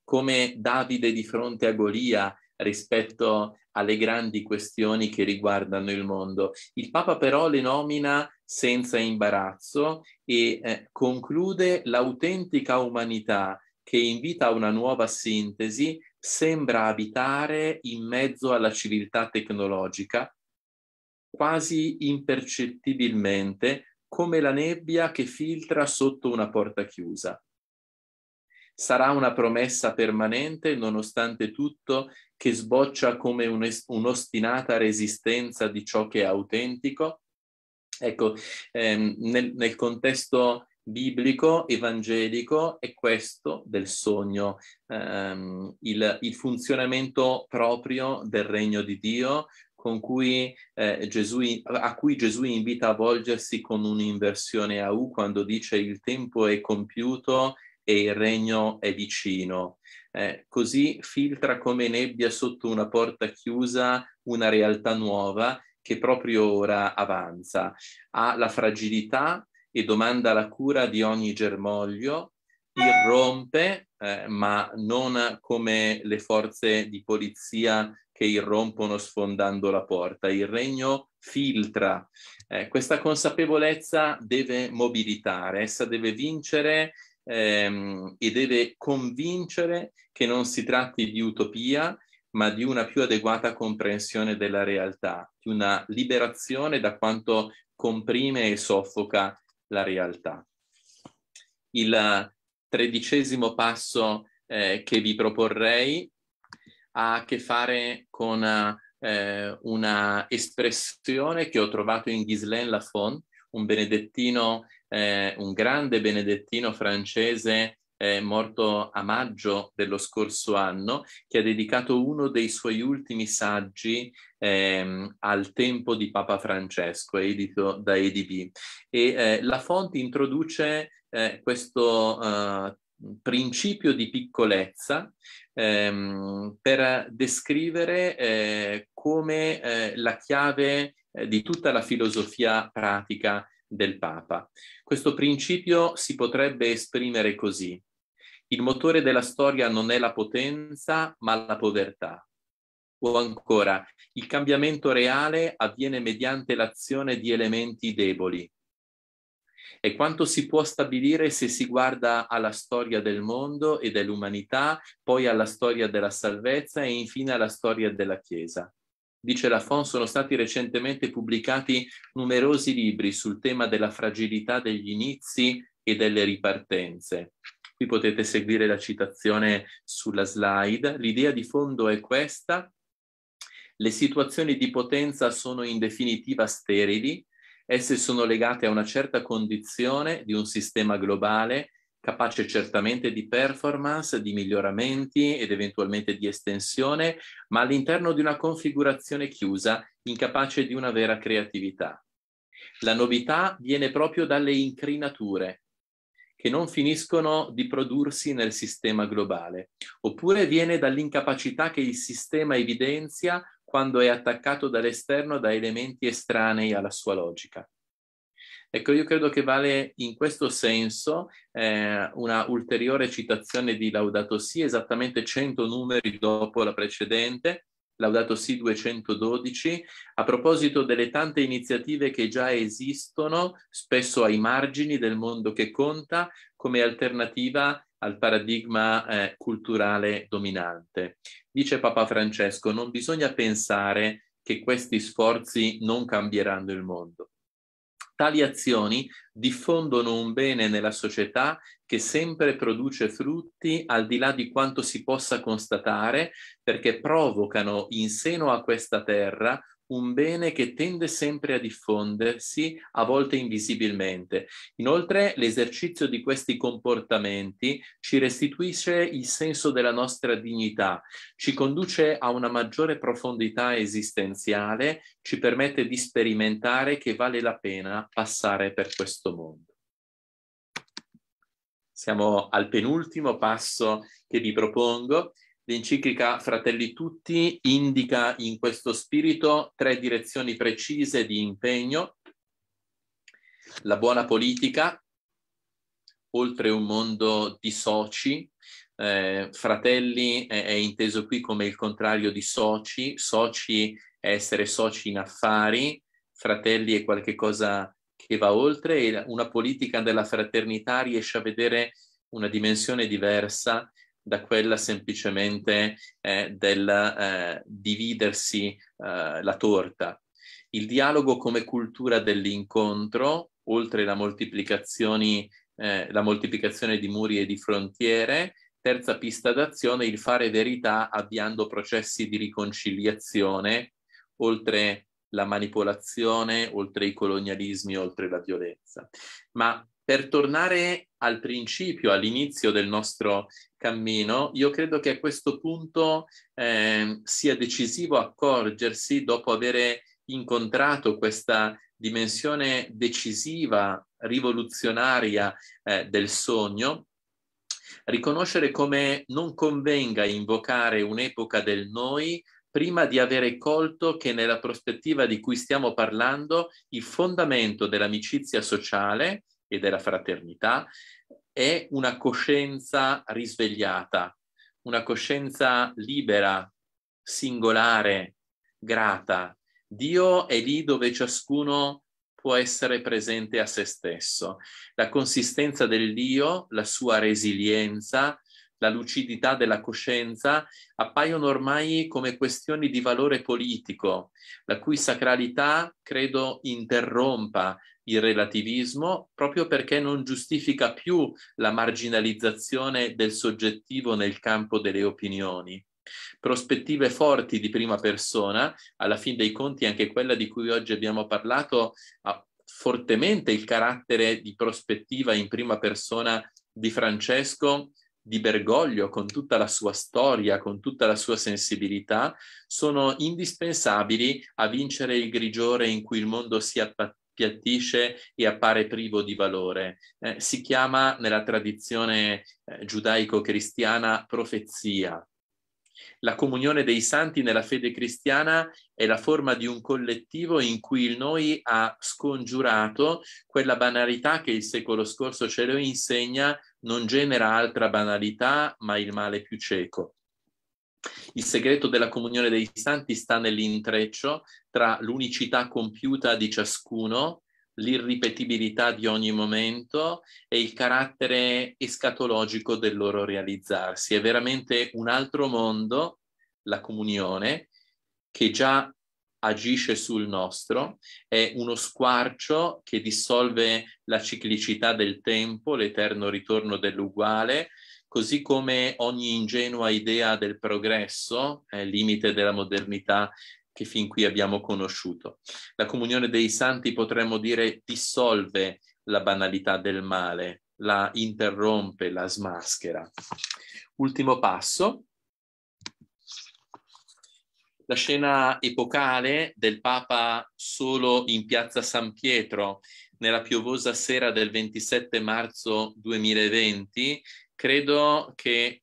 [SPEAKER 2] come Davide di fronte a Golia rispetto alle grandi questioni che riguardano il mondo. Il Papa però le nomina senza imbarazzo e eh, conclude l'autentica umanità che invita a una nuova sintesi sembra abitare in mezzo alla civiltà tecnologica quasi impercettibilmente come la nebbia che filtra sotto una porta chiusa. Sarà una promessa permanente, nonostante tutto, che sboccia come un'ostinata resistenza di ciò che è autentico. Ecco, ehm, nel, nel contesto biblico, evangelico, è questo del sogno, ehm, il, il funzionamento proprio del regno di Dio, cui, eh, Gesù, a cui Gesù invita a volgersi con un'inversione a U quando dice il tempo è compiuto e il regno è vicino. Eh, così filtra come nebbia sotto una porta chiusa una realtà nuova che proprio ora avanza. Ha la fragilità e domanda la cura di ogni germoglio, irrompe, eh, ma non come le forze di polizia che irrompono sfondando la porta, il regno filtra. Eh, questa consapevolezza deve mobilitare, essa deve vincere ehm, e deve convincere che non si tratti di utopia, ma di una più adeguata comprensione della realtà, di una liberazione da quanto comprime e soffoca la realtà. Il tredicesimo passo eh, che vi proporrei ha a che fare con eh, una espressione che ho trovato in Ghislaine Lafont, un benedettino, eh, un grande benedettino francese eh, morto a maggio dello scorso anno, che ha dedicato uno dei suoi ultimi saggi ehm, al tempo di Papa Francesco, edito da EDB. E eh, la fonte introduce eh, questo eh, principio di piccolezza ehm, per descrivere eh, come eh, la chiave eh, di tutta la filosofia pratica del Papa. Questo principio si potrebbe esprimere così. Il motore della storia non è la potenza, ma la povertà. O ancora, il cambiamento reale avviene mediante l'azione di elementi deboli, e quanto si può stabilire se si guarda alla storia del mondo e dell'umanità, poi alla storia della salvezza e infine alla storia della Chiesa. Dice Lafon, sono stati recentemente pubblicati numerosi libri sul tema della fragilità degli inizi e delle ripartenze. Qui potete seguire la citazione sulla slide. L'idea di fondo è questa. Le situazioni di potenza sono in definitiva sterili, Esse sono legate a una certa condizione di un sistema globale capace certamente di performance, di miglioramenti ed eventualmente di estensione, ma all'interno di una configurazione chiusa, incapace di una vera creatività. La novità viene proprio dalle incrinature che non finiscono di prodursi nel sistema globale, oppure viene dall'incapacità che il sistema evidenzia quando è attaccato dall'esterno da elementi estranei alla sua logica. Ecco, io credo che vale in questo senso eh, una ulteriore citazione di Laudato Si, esattamente 100 numeri dopo la precedente, Laudato Si 212, a proposito delle tante iniziative che già esistono, spesso ai margini del mondo che conta, come alternativa al paradigma eh, culturale dominante. Dice Papa Francesco, non bisogna pensare che questi sforzi non cambieranno il mondo. Tali azioni diffondono un bene nella società che sempre produce frutti al di là di quanto si possa constatare perché provocano in seno a questa terra un bene che tende sempre a diffondersi, a volte invisibilmente. Inoltre, l'esercizio di questi comportamenti ci restituisce il senso della nostra dignità, ci conduce a una maggiore profondità esistenziale, ci permette di sperimentare che vale la pena passare per questo mondo. Siamo al penultimo passo che vi propongo L'enciclica Fratelli Tutti indica in questo spirito tre direzioni precise di impegno, la buona politica, oltre un mondo di soci, eh, fratelli è, è, inteso qui come il contrario di soci, soci è essere soci in affari, fratelli è qualcosa che va oltre e una politica della fraternità riesce a vedere una dimensione diversa da quella semplicemente eh, del eh, dividersi eh, la torta. Il dialogo come cultura dell'incontro, oltre la, eh, la moltiplicazione di muri e di frontiere, terza pista d'azione, il fare verità avviando processi di riconciliazione, oltre la manipolazione, oltre i colonialismi, oltre la violenza. Ma per tornare al principio, all'inizio del nostro cammino, io credo che a questo punto eh, sia decisivo accorgersi, dopo avere incontrato questa dimensione decisiva, rivoluzionaria eh, del sogno, riconoscere come non convenga invocare un'epoca del noi prima di avere colto che nella prospettiva di cui stiamo parlando il fondamento dell'amicizia sociale e della fraternità, è una coscienza risvegliata, una coscienza libera, singolare, grata. Dio è lì dove ciascuno può essere presente a se stesso. La consistenza dell'io, la sua resilienza, la lucidità della coscienza appaiono ormai come questioni di valore politico, la cui sacralità credo interrompa il relativismo proprio perché non giustifica più la marginalizzazione del soggettivo nel campo delle opinioni. Prospettive forti di prima persona, alla fin dei conti anche quella di cui oggi abbiamo parlato, ha fortemente il carattere di prospettiva in prima persona di Francesco, di Bergoglio, con tutta la sua storia, con tutta la sua sensibilità, sono indispensabili a vincere il grigiore in cui il mondo si, app- appiattisce e appare privo di valore. Eh, si chiama nella tradizione eh, giudaico-cristiana profezia. La comunione dei santi nella fede cristiana è la forma di un collettivo in cui il noi ha scongiurato quella banalità che il secolo scorso ce lo insegna non genera altra banalità, ma il male più cieco. Il segreto della comunione dei santi sta nell'intreccio tra l'unicità compiuta di ciascuno, l'irripetibilità di ogni momento e il carattere escatologico del loro realizzarsi. È veramente un altro mondo, la comunione, che già agisce sul nostro, è uno squarcio che dissolve la ciclicità del tempo, l'eterno ritorno dell'uguale, così come ogni ingenua idea del progresso è il limite della modernità che fin qui abbiamo conosciuto. La comunione dei santi, potremmo dire, dissolve la banalità del male, la interrompe, la smaschera. Ultimo passo. La scena epocale del Papa solo in piazza San Pietro nella piovosa sera del 27 marzo 2020 credo che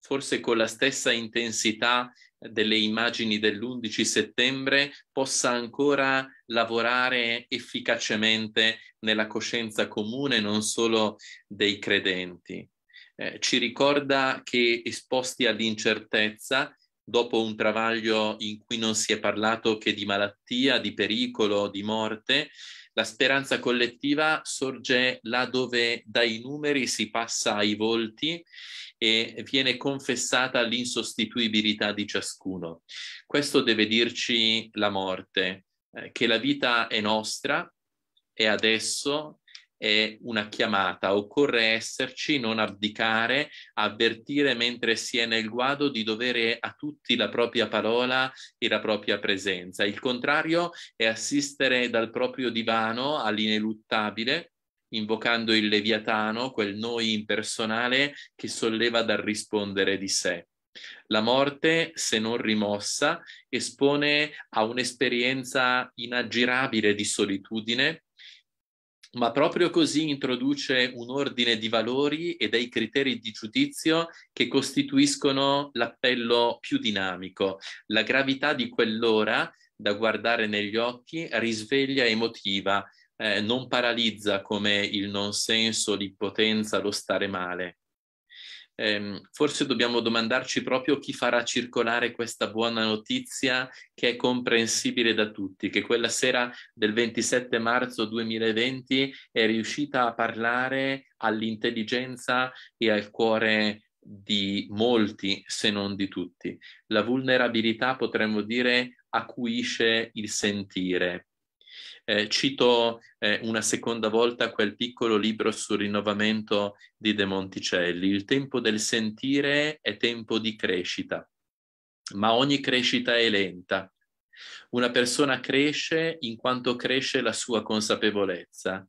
[SPEAKER 2] forse con la stessa intensità delle immagini dell'11 settembre possa ancora lavorare efficacemente nella coscienza comune non solo dei credenti. Eh, ci ricorda che esposti all'incertezza, dopo un travaglio in cui non si è parlato che di malattia, di pericolo, di morte, la speranza collettiva sorge là dove dai numeri si passa ai volti e viene confessata l'insostituibilità di ciascuno. Questo deve dirci la morte, eh, che la vita è nostra, e adesso, è una chiamata, occorre esserci, non abdicare, avvertire mentre si è nel guado di dovere a tutti la propria parola e la propria presenza. Il contrario è assistere dal proprio divano all'ineluttabile, invocando il leviatano, quel noi impersonale che solleva dal rispondere di sé. La morte, se non rimossa, espone a un'esperienza inaggirabile di solitudine, ma proprio così introduce un ordine di valori e dei criteri di giudizio che costituiscono l'appello più dinamico. La gravità di quell'ora da guardare negli occhi risveglia e motiva, eh, non paralizza come il non senso, l'impotenza, lo stare male ehm, forse dobbiamo domandarci proprio chi farà circolare questa buona notizia che è comprensibile da tutti, che quella sera del 27 marzo 2020 è riuscita a parlare all'intelligenza e al cuore di molti, se non di tutti. La vulnerabilità, potremmo dire, acuisce il sentire, eh, cito eh, una seconda volta quel piccolo libro sul rinnovamento di De Monticelli. Il tempo del sentire è tempo di crescita, ma ogni crescita è lenta. Una persona cresce in quanto cresce la sua consapevolezza.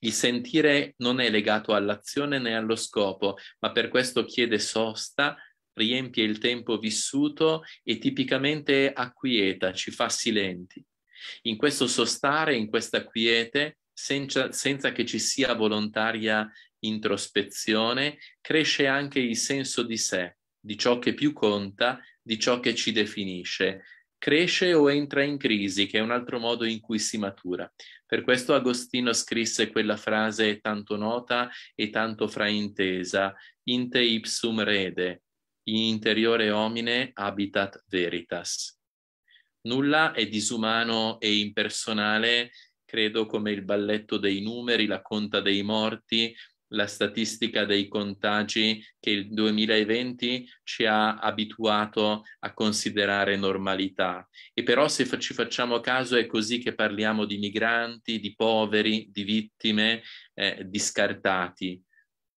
[SPEAKER 2] Il sentire non è legato all'azione né allo scopo, ma per questo chiede sosta, riempie il tempo vissuto e tipicamente acquieta, ci fa silenti in questo sostare, in questa quiete, senza, senza che ci sia volontaria introspezione, cresce anche il senso di sé, di ciò che più conta, di ciò che ci definisce. Cresce o entra in crisi, che è un altro modo in cui si matura. Per questo Agostino scrisse quella frase tanto nota e tanto fraintesa, in te ipsum rede, in interiore homine habitat veritas. Nulla è disumano e impersonale, credo come il balletto dei numeri, la conta dei morti, la statistica dei contagi che il 2020 ci ha abituato a considerare normalità. E però se ci facciamo caso è così che parliamo di migranti, di poveri, di vittime, eh, di scartati.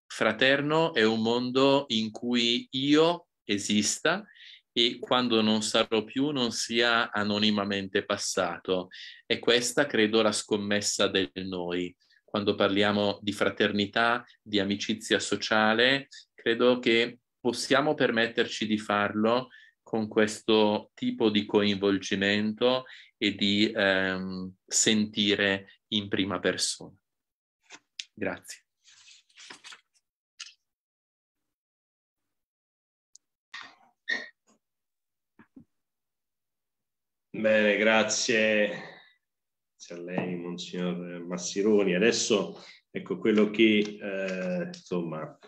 [SPEAKER 2] Fraterno è un mondo in cui io esista e quando non sarò più non sia anonimamente passato. E questa credo la scommessa del noi. Quando parliamo di fraternità, di amicizia sociale, credo che possiamo permetterci di farlo con questo tipo di coinvolgimento e di ehm, sentire in prima persona. Grazie.
[SPEAKER 1] Bene, grazie. grazie a lei, Monsignor Massironi. Adesso ecco quello che eh, insomma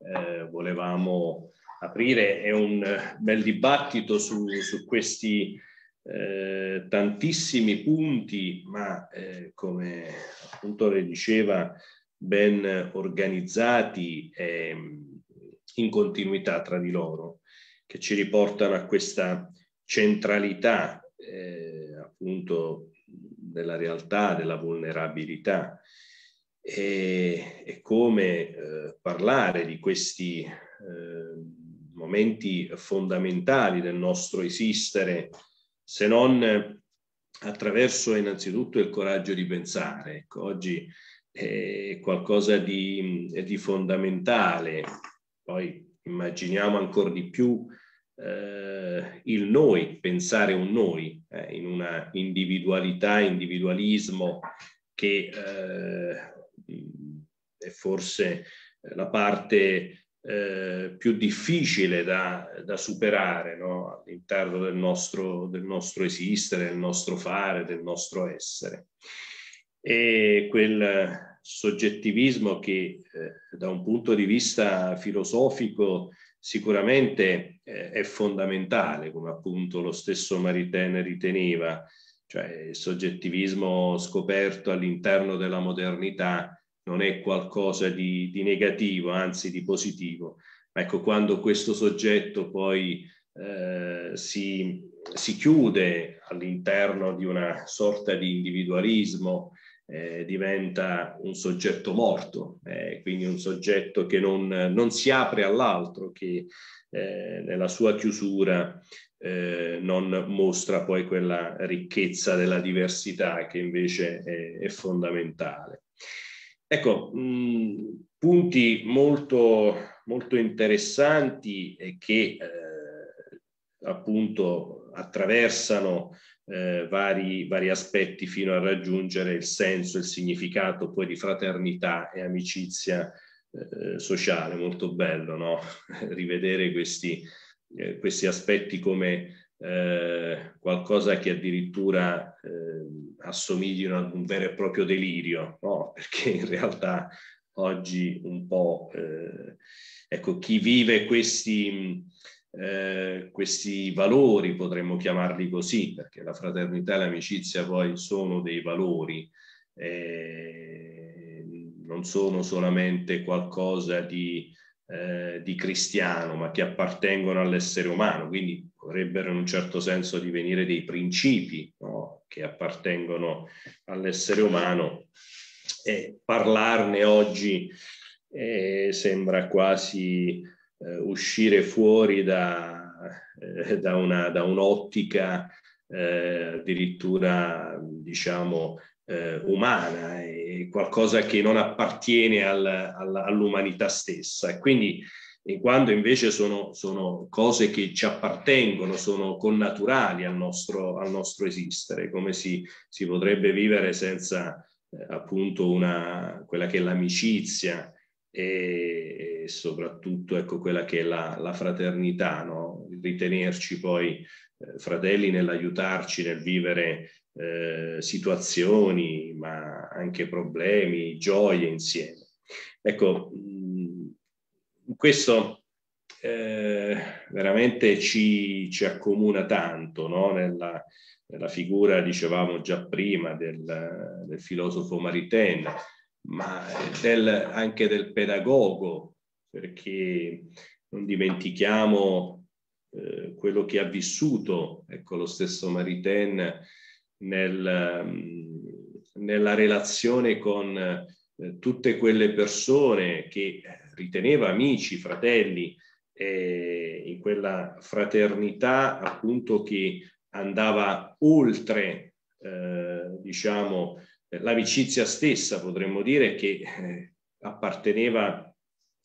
[SPEAKER 1] eh, volevamo aprire è un bel dibattito su, su questi eh, tantissimi punti, ma eh, come appunto le diceva, ben organizzati e in continuità tra di loro, che ci riportano a questa centralità eh, appunto della realtà, della vulnerabilità e, e come eh, parlare di questi eh, momenti fondamentali del nostro esistere se non attraverso innanzitutto il coraggio di pensare. Ecco, oggi è qualcosa di, di fondamentale, poi immaginiamo ancora di più eh, il noi, pensare un noi, eh, in una individualità, individualismo che eh, è forse la parte eh, più difficile da, da superare no? all'interno del nostro, del nostro, esistere, del nostro fare, del nostro essere. E quel soggettivismo che eh, da un punto di vista filosofico sicuramente eh, è fondamentale, come appunto lo stesso Maritain riteneva, cioè il soggettivismo scoperto all'interno della modernità non è qualcosa di, di negativo, anzi di positivo. ecco, quando questo soggetto poi eh, si, si, chiude all'interno di una sorta di individualismo, eh, diventa un soggetto morto, eh, quindi un soggetto che non, non si apre all'altro, che eh, nella sua chiusura eh, non mostra poi quella ricchezza della diversità che invece è, è fondamentale. Ecco, mh, mm, punti molto, molto interessanti che eh, appunto attraversano eh, vari, vari, aspetti fino a raggiungere il senso, il significato poi di fraternità e amicizia eh, sociale. Molto bello, no? <laughs> Rivedere questi, eh, questi aspetti come eh, qualcosa che addirittura eh, assomiglino ad un vero e proprio delirio, no? <laughs> perché in realtà oggi un po' eh, ecco, chi vive questi, eh, questi valori, potremmo chiamarli così, perché la fraternità e l'amicizia poi sono dei valori, eh, non sono solamente qualcosa di, eh, di, cristiano, ma che appartengono all'essere umano, quindi potrebbero in un certo senso divenire dei principi no? che appartengono all'essere umano e parlarne oggi eh, sembra quasi eh, uscire fuori da, eh, da, una, da un'ottica eh, addirittura, diciamo, eh, umana, è eh, qualcosa che non appartiene al, al, all'umanità stessa. E quindi quando invece sono, sono, cose che ci appartengono, sono connaturali al nostro, al nostro esistere, come si, si, potrebbe vivere senza eh, appunto una, quella che è l'amicizia. E, soprattutto ecco, quella che è la, la fraternità, no? ritenerci poi eh, fratelli nell'aiutarci nel vivere eh, situazioni, ma anche problemi, gioie insieme. Ecco, questo eh, veramente ci, ci, accomuna tanto no? nella, nella, figura, dicevamo già prima, del, del filosofo Maritain ma eh, del, anche del pedagogo perché non dimentichiamo eh, quello che ha vissuto, ecco, lo stesso Maritain nel, mm, nella relazione con eh, tutte quelle persone che eh, riteneva amici, fratelli, eh, in quella fraternità appunto che andava oltre eh, diciamo eh, l'amicizia stessa potremmo dire che apparteneva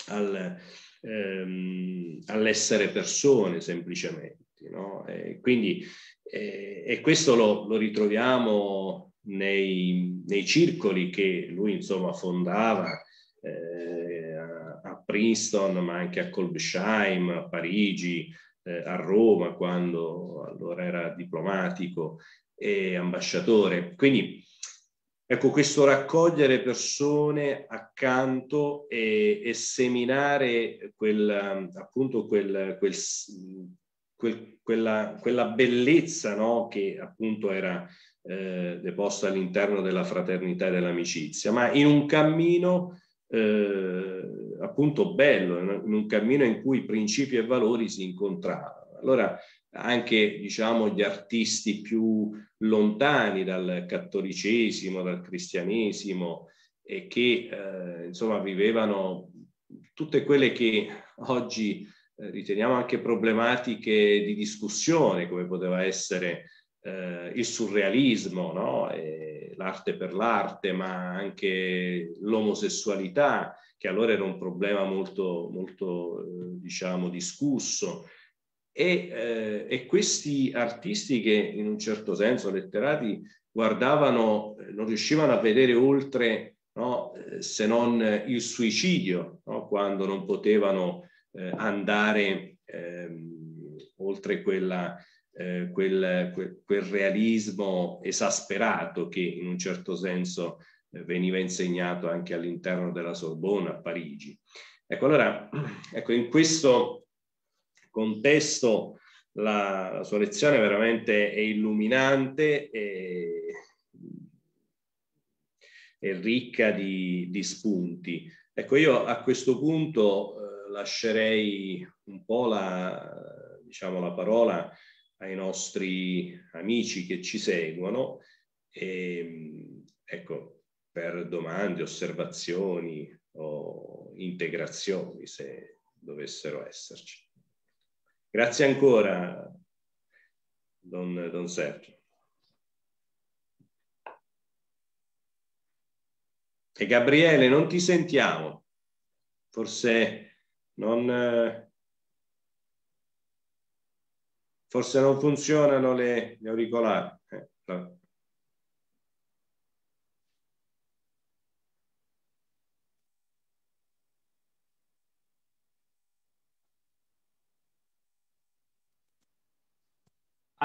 [SPEAKER 1] al, ehm, all'essere persone semplicemente. No? E quindi eh, e questo lo, lo ritroviamo nei, nei, circoli che lui insomma fondava eh, a Princeton, ma anche a Kolbsheim, a Parigi, eh, a Roma, quando allora era diplomatico e ambasciatore. Quindi Ecco, questo raccogliere persone accanto e, e seminare quel, um, appunto quel, quel, quel, quella, quella bellezza no? che appunto era eh, deposta all'interno della fraternità e dell'amicizia, ma in un cammino eh, appunto bello, in un cammino in cui principi e valori si incontravano. Allora anche diciamo, gli artisti più lontani dal cattolicesimo, dal cristianesimo e che eh, insomma vivevano tutte quelle che oggi eh, riteniamo anche problematiche di discussione, come poteva essere eh, il surrealismo, no? l'arte per l'arte, ma anche l'omosessualità, che allora era un problema molto, molto eh, diciamo, discusso e, eh, e, questi artisti che in un certo senso letterati guardavano, eh, non riuscivano a vedere oltre no, eh, se non eh, il suicidio, no, quando non potevano eh, andare ehm, oltre quella, eh, quel, quel, quel, realismo esasperato che in un certo senso veniva insegnato anche all'interno della Sorbonne a Parigi. Ecco, allora, <clears throat> ecco, in questo contesto la, la sua lezione veramente è illuminante e, e ricca di, di, spunti. Ecco, io a questo punto eh, lascerei un po' la, diciamo, la parola ai nostri amici che ci seguono. E, ehm, ecco, per domande, osservazioni o integrazioni, se dovessero esserci. Grazie ancora, don, don Sergio. E Gabriele, non ti sentiamo. Forse non, forse non funzionano le, le auricolari. Eh, no.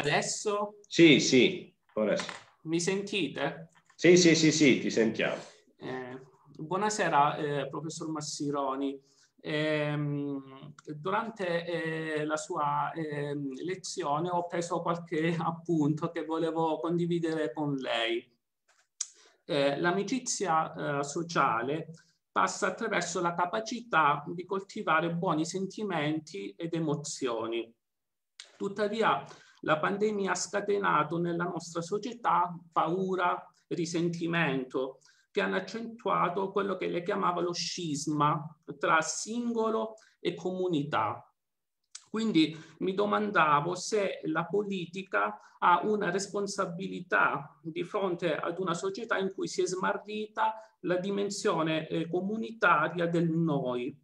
[SPEAKER 4] Adesso?
[SPEAKER 1] Sì, sì, adesso.
[SPEAKER 4] Mi sentite?
[SPEAKER 1] Sì, sì, sì, sì, ti sentiamo.
[SPEAKER 4] Eh, buonasera, eh, professor Massironi. Ehm, eh, durante la sua ehm, lezione ho preso qualche <laughs> appunto che volevo condividere con lei. Eh, l'amicizia eh, sociale passa attraverso la capacità di coltivare buoni sentimenti ed emozioni. Tuttavia, la pandemia ha scatenato nella nostra società paura, risentimento, che hanno accentuato quello che lei chiamava lo scisma tra singolo e comunità. Quindi mi domandavo se la politica ha una responsabilità di fronte ad una società in cui si è smarrita la dimensione eh, comunitaria del noi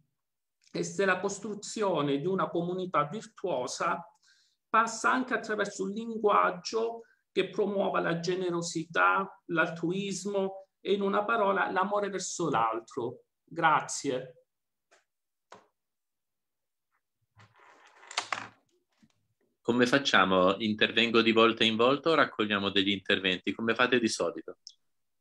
[SPEAKER 4] e se la costruzione di una comunità virtuosa passa anche attraverso un linguaggio che promuova la generosità, l'altruismo e in una parola l'amore verso l'altro. Grazie.
[SPEAKER 2] Come facciamo? Intervengo di volta in volta o raccogliamo degli interventi? Come fate di solito?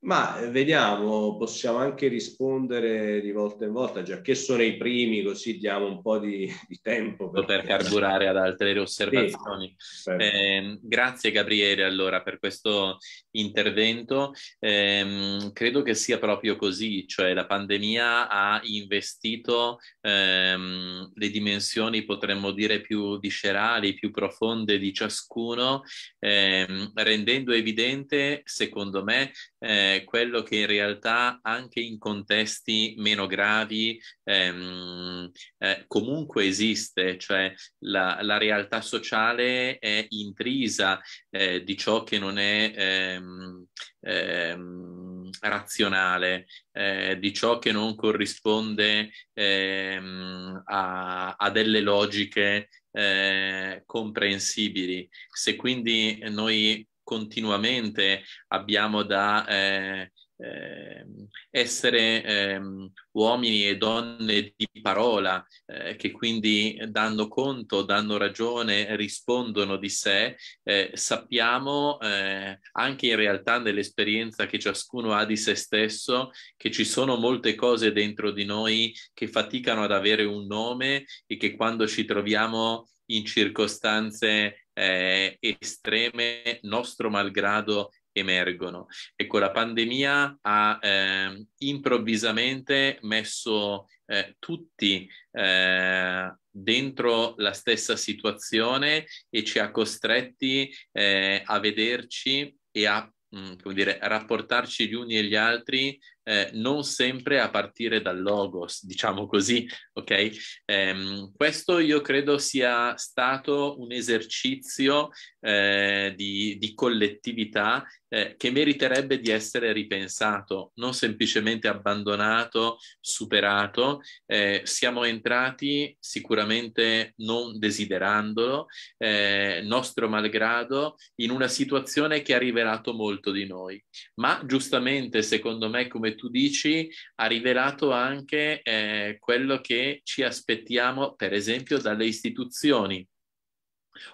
[SPEAKER 1] Ma eh, vediamo, possiamo anche rispondere di volta in volta, già che sono i primi, così diamo un po' di, di tempo per... per <laughs> carburare
[SPEAKER 2] ad altre osservazioni. Sì, certo. eh, grazie Gabriele allora per questo intervento. Eh, credo che sia proprio così, cioè la pandemia ha investito ehm, le dimensioni, potremmo dire, più viscerali, più profonde di ciascuno, ehm, rendendo evidente, secondo me, eh, quello che in realtà anche in contesti meno gravi ehm, eh, comunque esiste, cioè la, la, realtà sociale è intrisa eh, di ciò che non è ehm, ehm, razionale, eh, di ciò che non corrisponde ehm, a, a delle logiche eh, comprensibili. Se quindi noi continuamente, abbiamo da eh, eh, essere eh, uomini e donne di parola eh, che quindi danno conto, danno ragione, rispondono di sé, eh, sappiamo eh, anche in realtà nell'esperienza che ciascuno ha di se stesso che ci sono molte cose dentro di noi che faticano ad avere un nome e che quando ci troviamo in circostanze eh, estreme, nostro malgrado, emergono. Ecco, la pandemia ha eh, improvvisamente messo eh, tutti eh, dentro la stessa situazione e ci ha costretti eh, a vederci e a mm, come dire, rapportarci gli uni e gli altri eh, non sempre a partire dal logos, diciamo così, ok? Ehm, questo io credo sia stato un esercizio eh, di, di, collettività eh, che meriterebbe di essere ripensato, non semplicemente abbandonato, superato. Eh, siamo entrati sicuramente non desiderandolo, eh, nostro malgrado, in una situazione che ha rivelato molto di noi. Ma giustamente, secondo me, come tu dici ha rivelato anche eh, quello che ci aspettiamo, per esempio, dalle istituzioni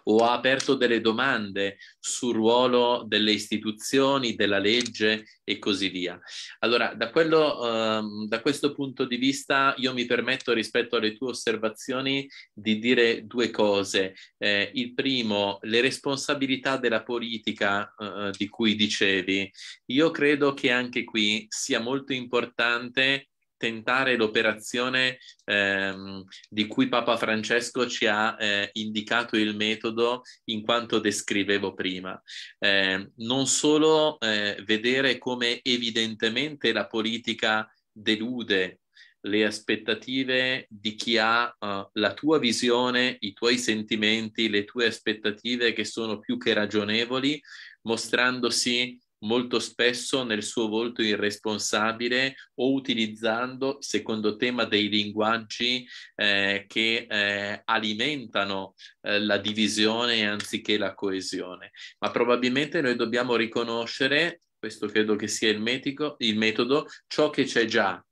[SPEAKER 2] o ha aperto delle domande sul ruolo delle istituzioni, della legge e così via. Allora, da, quello, ehm, da questo punto di vista, io mi permetto rispetto alle tue osservazioni di dire due cose. Eh, il primo, le responsabilità della politica eh, di cui dicevi. Io credo che anche qui sia molto importante tentare l'operazione ehm, di cui Papa Francesco ci ha eh, indicato il metodo in quanto descrivevo prima. Eh, non solo eh, vedere come evidentemente la politica delude le aspettative di chi ha uh, la tua visione, i tuoi sentimenti, le tue aspettative che sono più che ragionevoli, mostrandosi molto spesso nel suo volto irresponsabile o utilizzando, secondo tema, dei linguaggi eh, che eh, alimentano eh, la divisione anziché la coesione. Ma probabilmente noi dobbiamo riconoscere, questo credo che sia il, metico, il metodo, ciò che c'è già.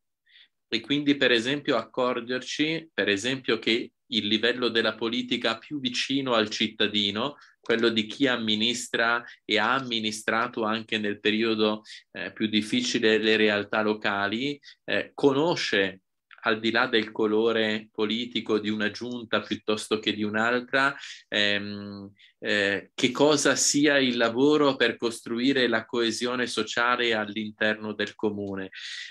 [SPEAKER 2] E quindi, per esempio, accorgerci, per esempio, che il livello della politica più vicino al cittadino quello di chi amministra e ha amministrato anche nel periodo eh, più difficile le realtà locali, eh, conosce al di là del colore politico di una giunta piuttosto che di un'altra, ehm, eh, che cosa sia il lavoro per costruire la coesione sociale all'interno del comune.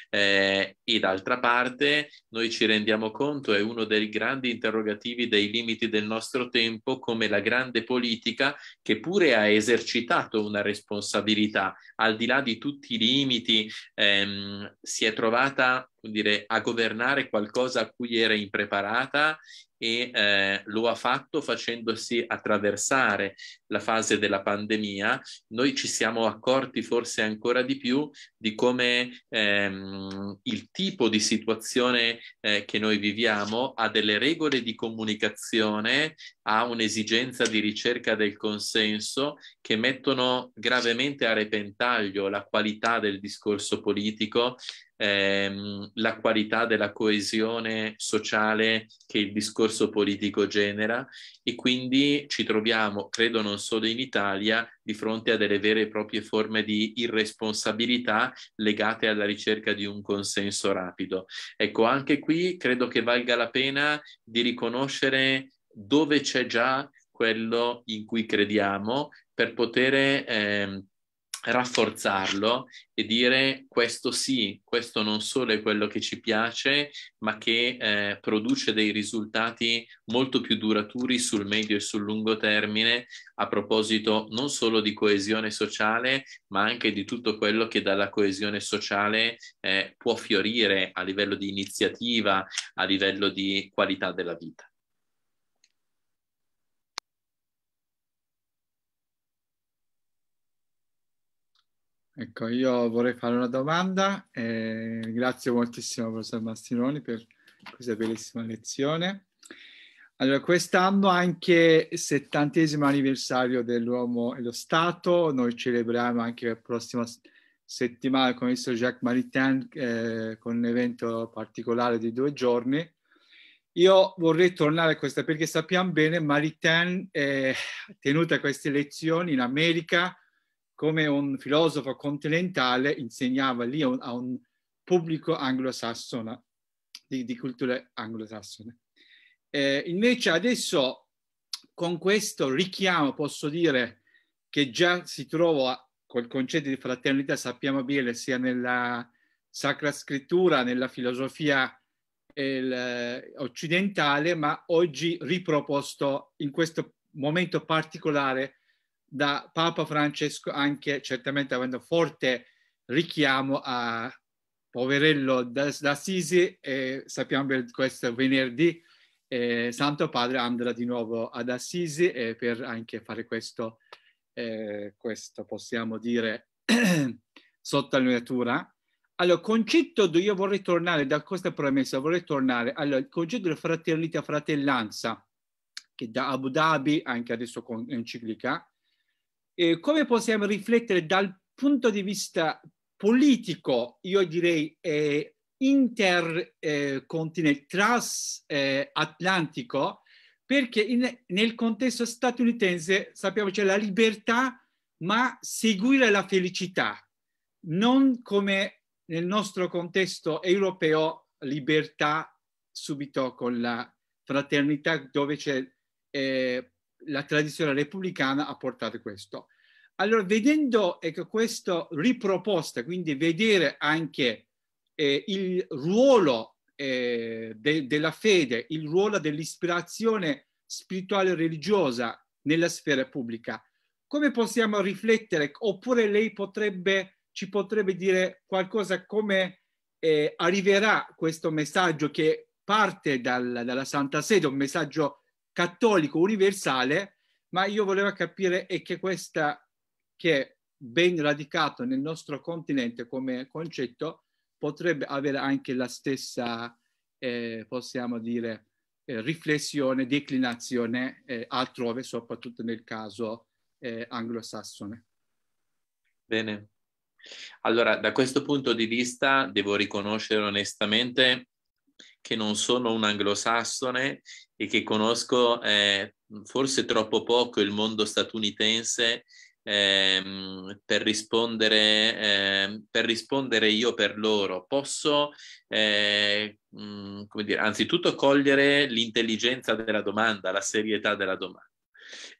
[SPEAKER 2] Eh, e d'altra parte noi ci rendiamo conto, è uno dei grandi interrogativi dei limiti del nostro tempo, come la grande politica che pure ha esercitato una responsabilità, al di là di tutti i limiti, ehm, si è trovata dire, a governare qualcosa a cui era impreparata e eh, lo ha fatto facendosi attraversare la fase della pandemia, noi ci siamo accorti forse ancora di più di come ehm, il tipo di situazione eh, che noi viviamo ha delle regole di comunicazione, ha un'esigenza di ricerca del consenso che mettono gravemente a repentaglio la qualità del discorso politico ehm, la qualità della coesione sociale che il discorso politico genera e quindi ci troviamo, credo non solo in Italia, di fronte a delle vere e proprie forme di irresponsabilità legate alla ricerca di un consenso rapido. Ecco, anche qui credo che valga la pena di riconoscere dove c'è già quello in cui crediamo per poter eh, rafforzarlo e dire questo sì, questo non solo è quello che ci piace, ma che eh, produce dei risultati molto più duraturi sul medio e sul lungo termine a proposito non solo di coesione sociale, ma anche di tutto quello che dalla coesione sociale eh, può fiorire a livello di iniziativa, a livello di qualità della vita.
[SPEAKER 3] Ecco, io vorrei fare una domanda. Eh, ringrazio moltissimo professor Mastinoni per questa bellissima lezione. Allora, quest'anno anche il settantesimo anniversario dell'uomo e lo Stato, noi celebriamo anche la prossima settimana con il ministro Jacques Maritain eh, con un evento particolare di due giorni. Io vorrei tornare a questa perché sappiamo bene Maritain eh, ha tenuto queste lezioni in America come un filosofo continentale insegnava lì a un, pubblico anglosassone, di, di cultura anglosassone. Eh, invece adesso con questo richiamo posso dire che già si trova col concetto di fraternità, sappiamo bene, sia nella Sacra Scrittura, nella filosofia il, eh, occidentale, ma oggi riproposto in questo momento particolare da Papa Francesco, anche certamente avendo forte richiamo a poverello d'Assisi e sappiamo che questo venerdì eh, Santo Padre andrà di nuovo ad Assisi eh, per anche fare questo, eh, questo possiamo dire, sotto <clears throat> sottolineatura. Allora, concetto, io vorrei tornare da questa premessa, vorrei tornare, allora, concetto della fraternità, fratellanza, che da Abu Dhabi, anche adesso con l'enciclica, eh, come possiamo riflettere dal punto di vista politico, io direi eh, intercontinentale, eh, transatlantico, eh, perché in, nel contesto statunitense sappiamo c'è la libertà, ma seguire la felicità, non come nel nostro contesto europeo libertà subito con la fraternità dove c'è eh, la tradizione repubblicana ha portato questo. Allora, vedendo ecco, questa riproposta, quindi vedere anche eh, il ruolo eh, de- della fede, il ruolo dell'ispirazione spirituale e religiosa nella sfera pubblica, come possiamo riflettere? Oppure lei potrebbe, ci potrebbe dire qualcosa come eh, arriverà questo messaggio che parte dal, dalla Santa Sede, un messaggio cattolico universale, ma io volevo capire è che questa che è ben radicato nel nostro continente come concetto potrebbe avere anche la stessa, eh, possiamo dire, eh, riflessione, declinazione eh, altrove, soprattutto nel caso eh, anglosassone.
[SPEAKER 2] Bene. Allora, da questo punto di vista devo riconoscere onestamente che non sono un anglosassone e che conosco eh, forse troppo poco il mondo statunitense ehm, per, rispondere, ehm, per, rispondere, io per loro. Posso, eh, mm, come dire, anzitutto cogliere l'intelligenza della domanda, la serietà della domanda.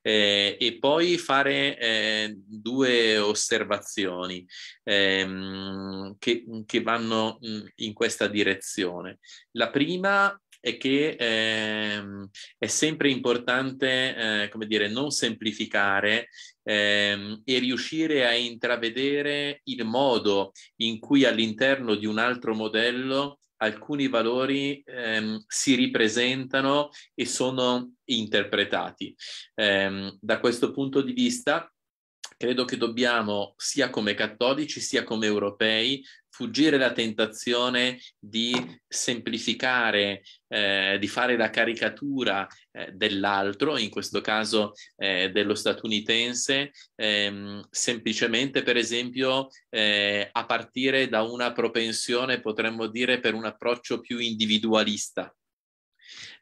[SPEAKER 2] Eh, e poi fare eh, due osservazioni ehm, che, che, vanno mm, in questa direzione. La prima è che ehm, è sempre importante, eh, come dire, non semplificare ehm, e riuscire a intravedere il modo in cui all'interno di un altro modello alcuni valori ehm, si ripresentano e sono interpretati. Ehm, da questo punto di vista, credo che dobbiamo, sia come cattolici sia come europei, fuggire la tentazione di semplificare, eh, di fare la caricatura eh, dell'altro, in questo caso eh, dello statunitense, ehm, semplicemente per esempio eh, a partire da una propensione, potremmo dire, per un approccio più individualista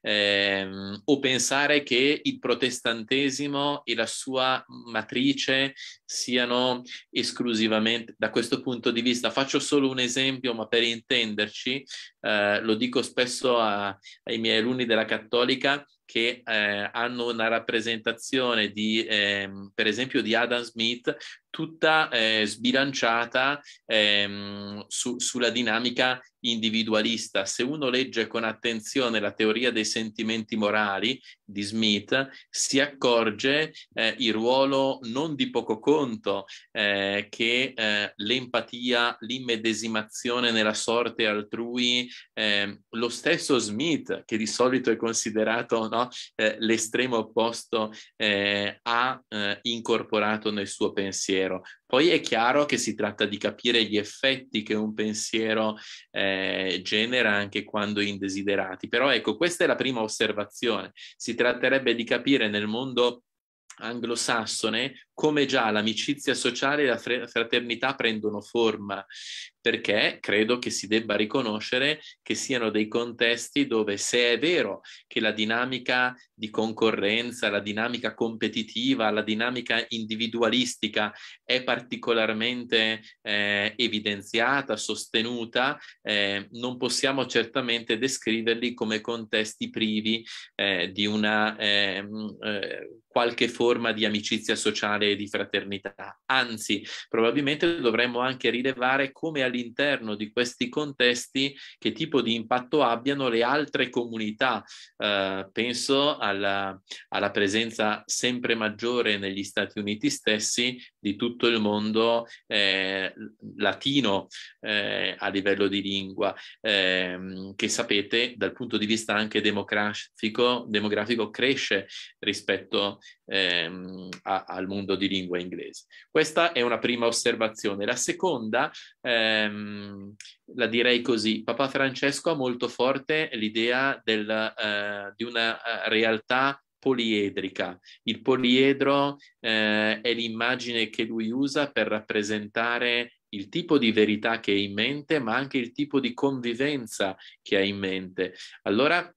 [SPEAKER 2] eh, o pensare che il protestantesimo e la sua matrice siano esclusivamente da questo punto di vista. Faccio solo un esempio, ma per intenderci, eh, lo dico spesso a, ai miei alunni della cattolica, che eh, hanno una rappresentazione di, eh, per esempio, di Adam Smith tutta eh, sbilanciata ehm, su, sulla dinamica individualista. Se uno legge con attenzione la teoria dei sentimenti morali di Smith, si accorge eh, il ruolo non di poco conto eh, che eh, l'empatia, l'immedesimazione nella sorte altrui, ehm, lo stesso Smith, che di solito è considerato no, eh, l'estremo opposto, eh, ha eh, incorporato nel suo pensiero pensiero. Poi è chiaro che si tratta di capire gli effetti che un pensiero eh, genera anche quando indesiderati, però ecco, questa è la prima osservazione. Si tratterebbe di capire nel mondo anglosassone come già l'amicizia sociale e la fraternità prendono forma, perché credo che si debba riconoscere che siano dei contesti dove se è vero che la dinamica di concorrenza, la dinamica competitiva, la dinamica individualistica è particolarmente eh, evidenziata, sostenuta, eh, non possiamo certamente descriverli come contesti privi eh, di una ehm, eh, qualche forma di amicizia sociale e di fraternità. Anzi, probabilmente dovremmo anche rilevare come all'interno di questi contesti che tipo di impatto abbiano le altre comunità. Eh, penso alla, alla presenza sempre maggiore negli Stati Uniti stessi di tutto il mondo eh, latino eh, a livello di lingua, eh, che sapete dal punto di vista anche demografico, demografico cresce rispetto ehm, a, al mondo di lingua inglese. Questa è una prima osservazione. La seconda, ehm, la direi così, Papa Francesco ha molto forte l'idea del, eh, di una eh, realtà poliedrica. Il poliedro eh, è l'immagine che lui usa per rappresentare il tipo di verità che ha in mente, ma anche il tipo di convivenza che ha in mente. Allora,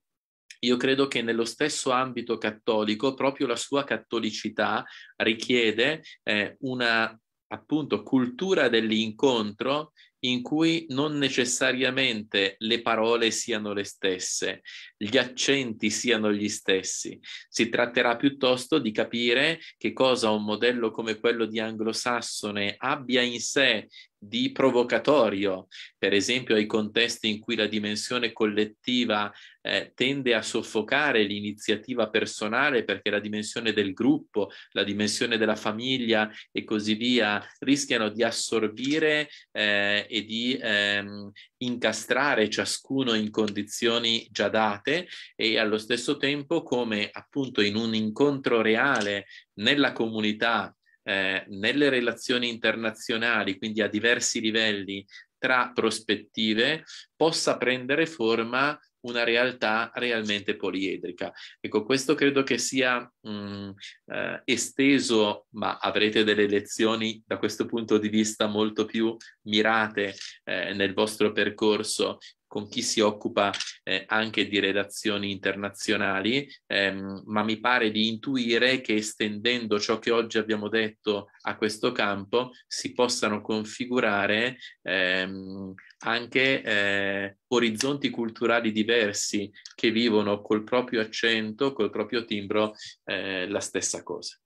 [SPEAKER 2] io credo che nello stesso ambito cattolico, proprio la sua cattolicità richiede eh, una appunto cultura dell'incontro in cui non necessariamente le parole siano le stesse, gli accenti siano gli stessi. Si tratterà piuttosto di capire che cosa un modello come quello di anglosassone abbia in sé di provocatorio, per esempio ai contesti in cui la dimensione collettiva eh, tende a soffocare l'iniziativa personale perché la dimensione del gruppo, la dimensione della famiglia e così via rischiano di assorbire eh, e di ehm, incastrare ciascuno in condizioni già date e allo stesso tempo come appunto in un incontro reale nella comunità eh, nelle relazioni internazionali, quindi a diversi livelli tra prospettive, possa prendere forma una realtà realmente poliedrica. Ecco, questo credo che sia mh, mm, eh, esteso, ma avrete delle lezioni da questo punto di vista molto più mirate eh, nel vostro percorso con chi si occupa eh, anche di redazioni internazionali, ehm, ma mi pare di intuire che estendendo ciò che oggi abbiamo detto a questo campo si possano configurare ehm, anche eh, orizzonti culturali diversi che vivono col proprio accento,
[SPEAKER 3] col proprio timbro eh, la stessa cosa.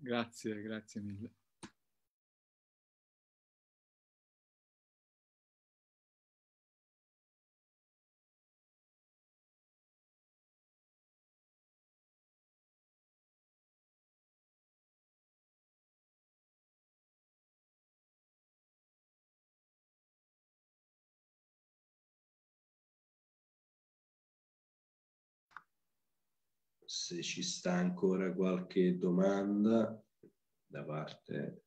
[SPEAKER 3] Grazie, grazie mille. se ci sta ancora qualche domanda
[SPEAKER 1] da parte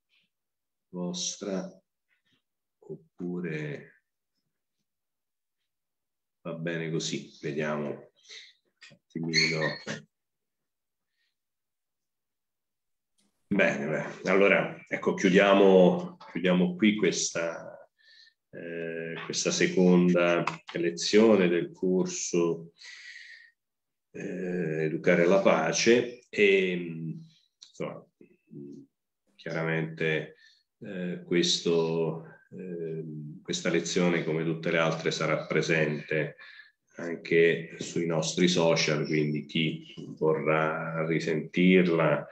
[SPEAKER 1] vostra oppure va bene così, vediamo un attimino. Bene, beh. allora ecco, chiudiamo, chiudiamo qui questa, eh, questa seconda lezione del corso eh, educare alla pace e insomma, chiaramente eh, questo, eh, questa lezione come tutte le altre sarà presente anche sui nostri social, quindi chi vorrà risentirla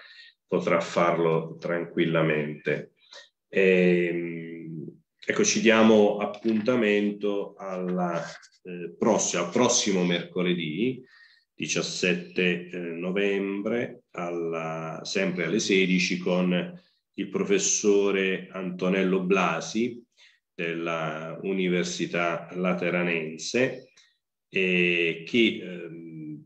[SPEAKER 1] potrà farlo tranquillamente. E, ehm, ecco, ci diamo appuntamento alla, eh, prossima, al prossimo mercoledì 17 eh, novembre, alla, sempre alle 16, con il professore Antonello Blasi della Università Lateranense, e che eh,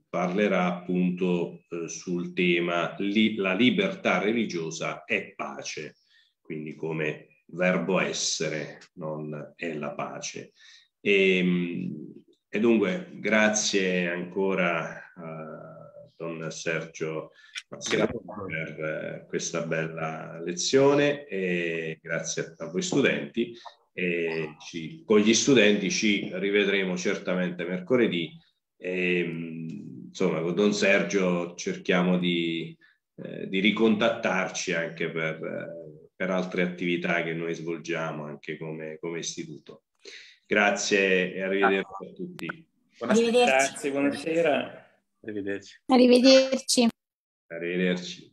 [SPEAKER 1] parlerà appunto eh, sul tema li, la libertà religiosa è pace, quindi come verbo essere, non è la pace. E, ehm, e dunque grazie ancora a eh, Don Sergio Mazzirano per eh, questa bella lezione e grazie a voi studenti. Ci, con gli studenti ci rivedremo certamente mercoledì e, mm, insomma con Don Sergio cerchiamo di, eh, di ricontattarci anche per, eh, per, altre attività che noi svolgiamo anche come, come istituto. Grazie e arrivederci a tutti. Buonasera. Grazie, buonasera.
[SPEAKER 3] Arrivederci. Arrivederci. Arrivederci.